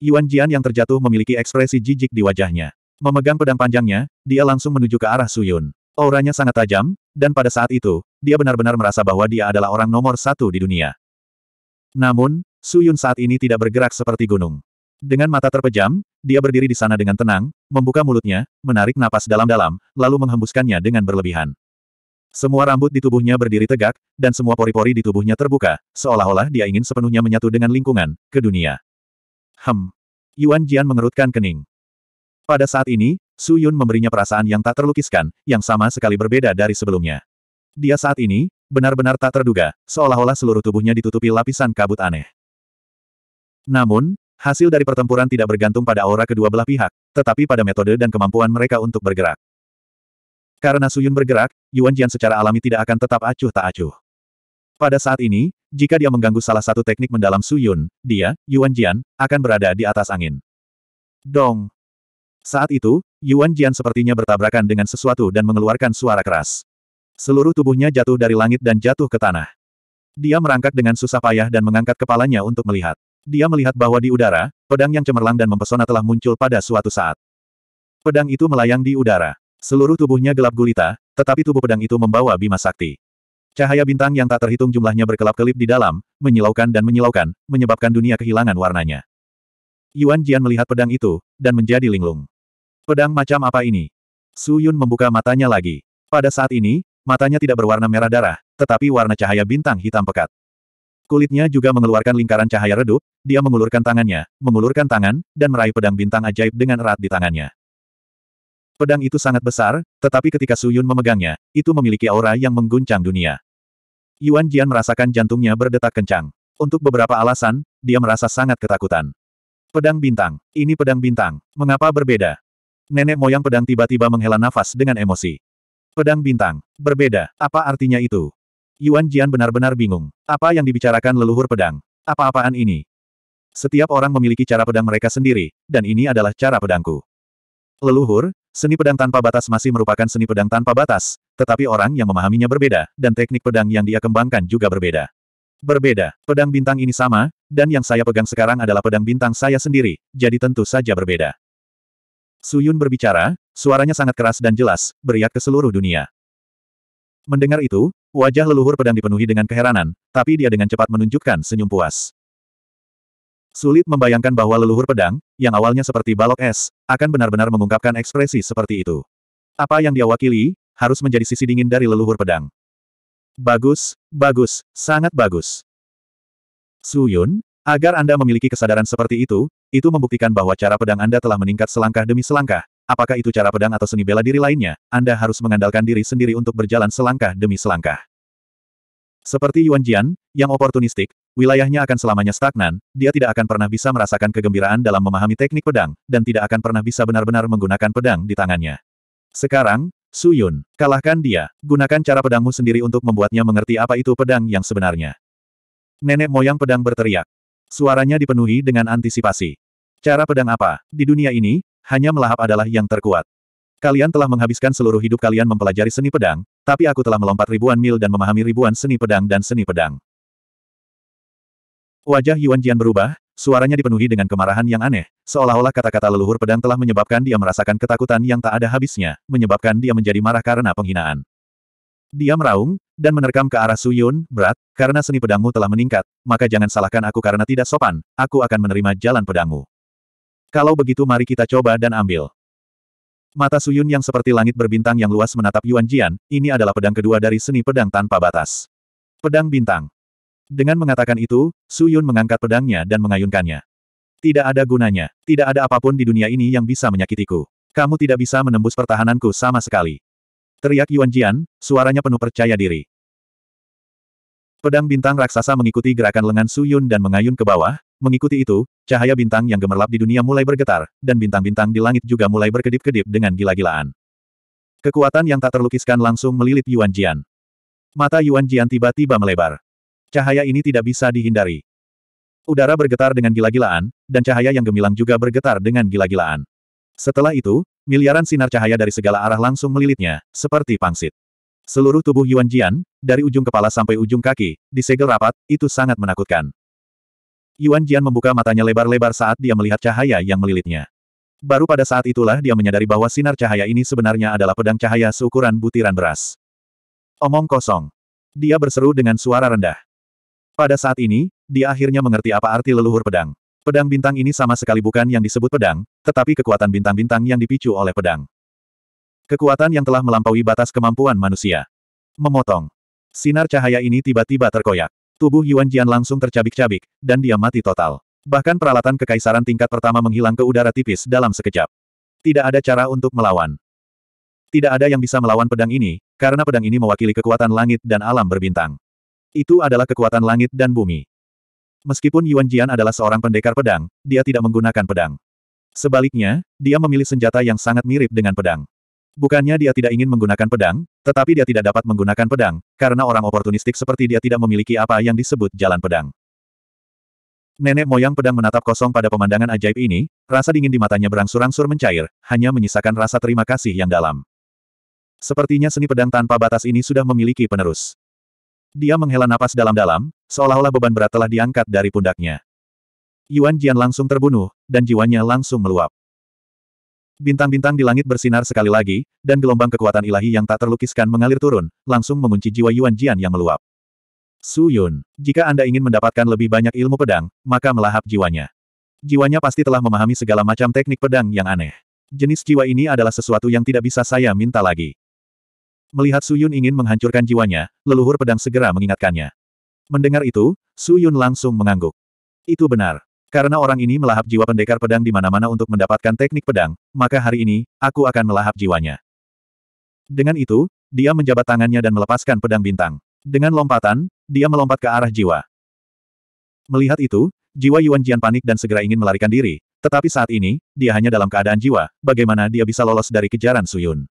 Yuan Jian yang terjatuh memiliki ekspresi jijik di wajahnya. Memegang pedang panjangnya, dia langsung menuju ke arah Suyun. Auranya sangat tajam, dan pada saat itu, dia benar-benar merasa bahwa dia adalah orang nomor satu di dunia. Namun, Suyun saat ini tidak bergerak seperti gunung. Dengan mata terpejam, dia berdiri di sana dengan tenang, membuka mulutnya, menarik napas dalam-dalam, lalu menghembuskannya dengan berlebihan. Semua rambut di tubuhnya berdiri tegak, dan semua pori-pori di tubuhnya terbuka, seolah-olah dia ingin sepenuhnya menyatu dengan lingkungan, ke dunia. Hem. Yuan Jian mengerutkan kening. Pada saat ini, Su Yun memberinya perasaan yang tak terlukiskan, yang sama sekali berbeda dari sebelumnya. Dia saat ini, benar-benar tak terduga, seolah-olah seluruh tubuhnya ditutupi lapisan kabut aneh. Namun, hasil dari pertempuran tidak bergantung pada aura kedua belah pihak, tetapi pada metode dan kemampuan mereka untuk bergerak. Karena Su Yun bergerak, Yuan Jian secara alami tidak akan tetap acuh tak acuh. Pada saat ini, jika dia mengganggu salah satu teknik mendalam Su Yun, dia, Yuan Jian, akan berada di atas angin. Dong! Saat itu, Yuan Jian sepertinya bertabrakan dengan sesuatu dan mengeluarkan suara keras. Seluruh tubuhnya jatuh dari langit dan jatuh ke tanah. Dia merangkak dengan susah payah dan mengangkat kepalanya untuk melihat. Dia melihat bahwa di udara, pedang yang cemerlang dan mempesona telah muncul pada suatu saat. Pedang itu melayang di udara. Seluruh tubuhnya gelap gulita, tetapi tubuh pedang itu membawa bima sakti. Cahaya bintang yang tak terhitung jumlahnya berkelap-kelip di dalam, menyilaukan dan menyilaukan, menyebabkan dunia kehilangan warnanya. Yuan Jian melihat pedang itu, dan menjadi linglung. Pedang macam apa ini? Su Yun membuka matanya lagi. Pada saat ini, matanya tidak berwarna merah darah, tetapi warna cahaya bintang hitam pekat. Kulitnya juga mengeluarkan lingkaran cahaya redup, dia mengulurkan tangannya, mengulurkan tangan, dan meraih pedang bintang ajaib dengan erat di tangannya. Pedang itu sangat besar, tetapi ketika Su Yun memegangnya, itu memiliki aura yang mengguncang dunia. Yuan Jian merasakan jantungnya berdetak kencang. Untuk beberapa alasan, dia merasa sangat ketakutan. Pedang bintang. Ini pedang bintang. Mengapa berbeda? Nenek moyang pedang tiba-tiba menghela nafas dengan emosi. Pedang bintang. Berbeda. Apa artinya itu? Yuan Jian benar-benar bingung. Apa yang dibicarakan leluhur pedang? Apa-apaan ini? Setiap orang memiliki cara pedang mereka sendiri, dan ini adalah cara pedangku. Leluhur, seni pedang tanpa batas masih merupakan seni pedang tanpa batas, tetapi orang yang memahaminya berbeda, dan teknik pedang yang dia kembangkan juga berbeda. Berbeda, pedang bintang ini sama, dan yang saya pegang sekarang adalah pedang bintang saya sendiri, jadi tentu saja berbeda. Suyun berbicara, suaranya sangat keras dan jelas, beriak ke seluruh dunia. Mendengar itu, wajah leluhur pedang dipenuhi dengan keheranan, tapi dia dengan cepat menunjukkan senyum puas. Sulit membayangkan bahwa leluhur pedang, yang awalnya seperti balok es, akan benar-benar mengungkapkan ekspresi seperti itu. Apa yang dia wakili, harus menjadi sisi dingin dari leluhur pedang. Bagus, bagus, sangat bagus. Suyun, agar Anda memiliki kesadaran seperti itu, itu membuktikan bahwa cara pedang Anda telah meningkat selangkah demi selangkah. Apakah itu cara pedang atau seni bela diri lainnya, Anda harus mengandalkan diri sendiri untuk berjalan selangkah demi selangkah. Seperti Yuan Jian, yang oportunistik, wilayahnya akan selamanya stagnan, dia tidak akan pernah bisa merasakan kegembiraan dalam memahami teknik pedang, dan tidak akan pernah bisa benar-benar menggunakan pedang di tangannya. Sekarang, Su Yun, kalahkan dia. Gunakan cara pedangmu sendiri untuk membuatnya mengerti apa itu pedang yang sebenarnya. Nenek moyang pedang berteriak. Suaranya dipenuhi dengan antisipasi. Cara pedang apa? Di dunia ini, hanya melahap adalah yang terkuat. Kalian telah menghabiskan seluruh hidup kalian mempelajari seni pedang, tapi aku telah melompat ribuan mil dan memahami ribuan seni pedang dan seni pedang. Wajah Yuan Jian berubah, suaranya dipenuhi dengan kemarahan yang aneh, seolah-olah kata-kata leluhur pedang telah menyebabkan dia merasakan ketakutan yang tak ada habisnya, menyebabkan dia menjadi marah karena penghinaan. Dia meraung, dan menerkam ke arah Suyun, berat, karena seni pedangmu telah meningkat, maka jangan salahkan aku karena tidak sopan, aku akan menerima jalan pedangmu. Kalau begitu mari kita coba dan ambil. Mata Suyun yang seperti langit berbintang yang luas menatap Yuan Jian, ini adalah pedang kedua dari seni pedang tanpa batas. Pedang bintang. Dengan mengatakan itu, Suyun mengangkat pedangnya dan mengayunkannya. Tidak ada gunanya. Tidak ada apapun di dunia ini yang bisa menyakitiku. Kamu tidak bisa menembus pertahananku sama sekali. Teriak Yuan Jian, suaranya penuh percaya diri. Pedang bintang raksasa mengikuti gerakan lengan Su Yun dan mengayun ke bawah, mengikuti itu, cahaya bintang yang gemerlap di dunia mulai bergetar, dan bintang-bintang di langit juga mulai berkedip-kedip dengan gila-gilaan. Kekuatan yang tak terlukiskan langsung melilit Yuan Jian. Mata Yuan Jian tiba-tiba melebar. Cahaya ini tidak bisa dihindari. Udara bergetar dengan gila-gilaan, dan cahaya yang gemilang juga bergetar dengan gila-gilaan. Setelah itu, miliaran sinar cahaya dari segala arah langsung melilitnya, seperti pangsit. Seluruh tubuh Yuan Jian, dari ujung kepala sampai ujung kaki, disegel rapat, itu sangat menakutkan. Yuan Jian membuka matanya lebar-lebar saat dia melihat cahaya yang melilitnya. Baru pada saat itulah dia menyadari bahwa sinar cahaya ini sebenarnya adalah pedang cahaya seukuran butiran beras. Omong kosong. Dia berseru dengan suara rendah. Pada saat ini, dia akhirnya mengerti apa arti leluhur pedang. Pedang bintang ini sama sekali bukan yang disebut pedang, tetapi kekuatan bintang-bintang yang dipicu oleh pedang. Kekuatan yang telah melampaui batas kemampuan manusia. Memotong. Sinar cahaya ini tiba-tiba terkoyak. Tubuh Yuan Jian langsung tercabik-cabik, dan dia mati total. Bahkan peralatan kekaisaran tingkat pertama menghilang ke udara tipis dalam sekejap. Tidak ada cara untuk melawan. Tidak ada yang bisa melawan pedang ini, karena pedang ini mewakili kekuatan langit dan alam berbintang. Itu adalah kekuatan langit dan bumi. Meskipun Yuan Jian adalah seorang pendekar pedang, dia tidak menggunakan pedang. Sebaliknya, dia memilih senjata yang sangat mirip dengan pedang. Bukannya dia tidak ingin menggunakan pedang, tetapi dia tidak dapat menggunakan pedang, karena orang oportunistik seperti dia tidak memiliki apa yang disebut jalan pedang. Nenek moyang pedang menatap kosong pada pemandangan ajaib ini, rasa dingin di matanya berangsur-angsur mencair, hanya menyisakan rasa terima kasih yang dalam. Sepertinya seni pedang tanpa batas ini sudah memiliki penerus. Dia menghela napas dalam-dalam, seolah-olah beban berat telah diangkat dari pundaknya. Yuan Jian langsung terbunuh, dan jiwanya langsung meluap. Bintang-bintang di langit bersinar sekali lagi, dan gelombang kekuatan ilahi yang tak terlukiskan mengalir turun, langsung mengunci jiwa Yuan Jian yang meluap. Su Yun, jika Anda ingin mendapatkan lebih banyak ilmu pedang, maka melahap jiwanya. Jiwanya pasti telah memahami segala macam teknik pedang yang aneh. Jenis jiwa ini adalah sesuatu yang tidak bisa saya minta lagi. Melihat Su Yun ingin menghancurkan jiwanya, leluhur pedang segera mengingatkannya. Mendengar itu, Su Yun langsung mengangguk. Itu benar. Karena orang ini melahap jiwa pendekar pedang di mana-mana untuk mendapatkan teknik pedang, maka hari ini, aku akan melahap jiwanya. Dengan itu, dia menjabat tangannya dan melepaskan pedang bintang. Dengan lompatan, dia melompat ke arah jiwa. Melihat itu, jiwa Yuan Jian panik dan segera ingin melarikan diri, tetapi saat ini, dia hanya dalam keadaan jiwa, bagaimana dia bisa lolos dari kejaran Suyun.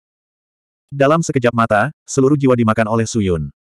Dalam sekejap mata, seluruh jiwa dimakan oleh Suyun.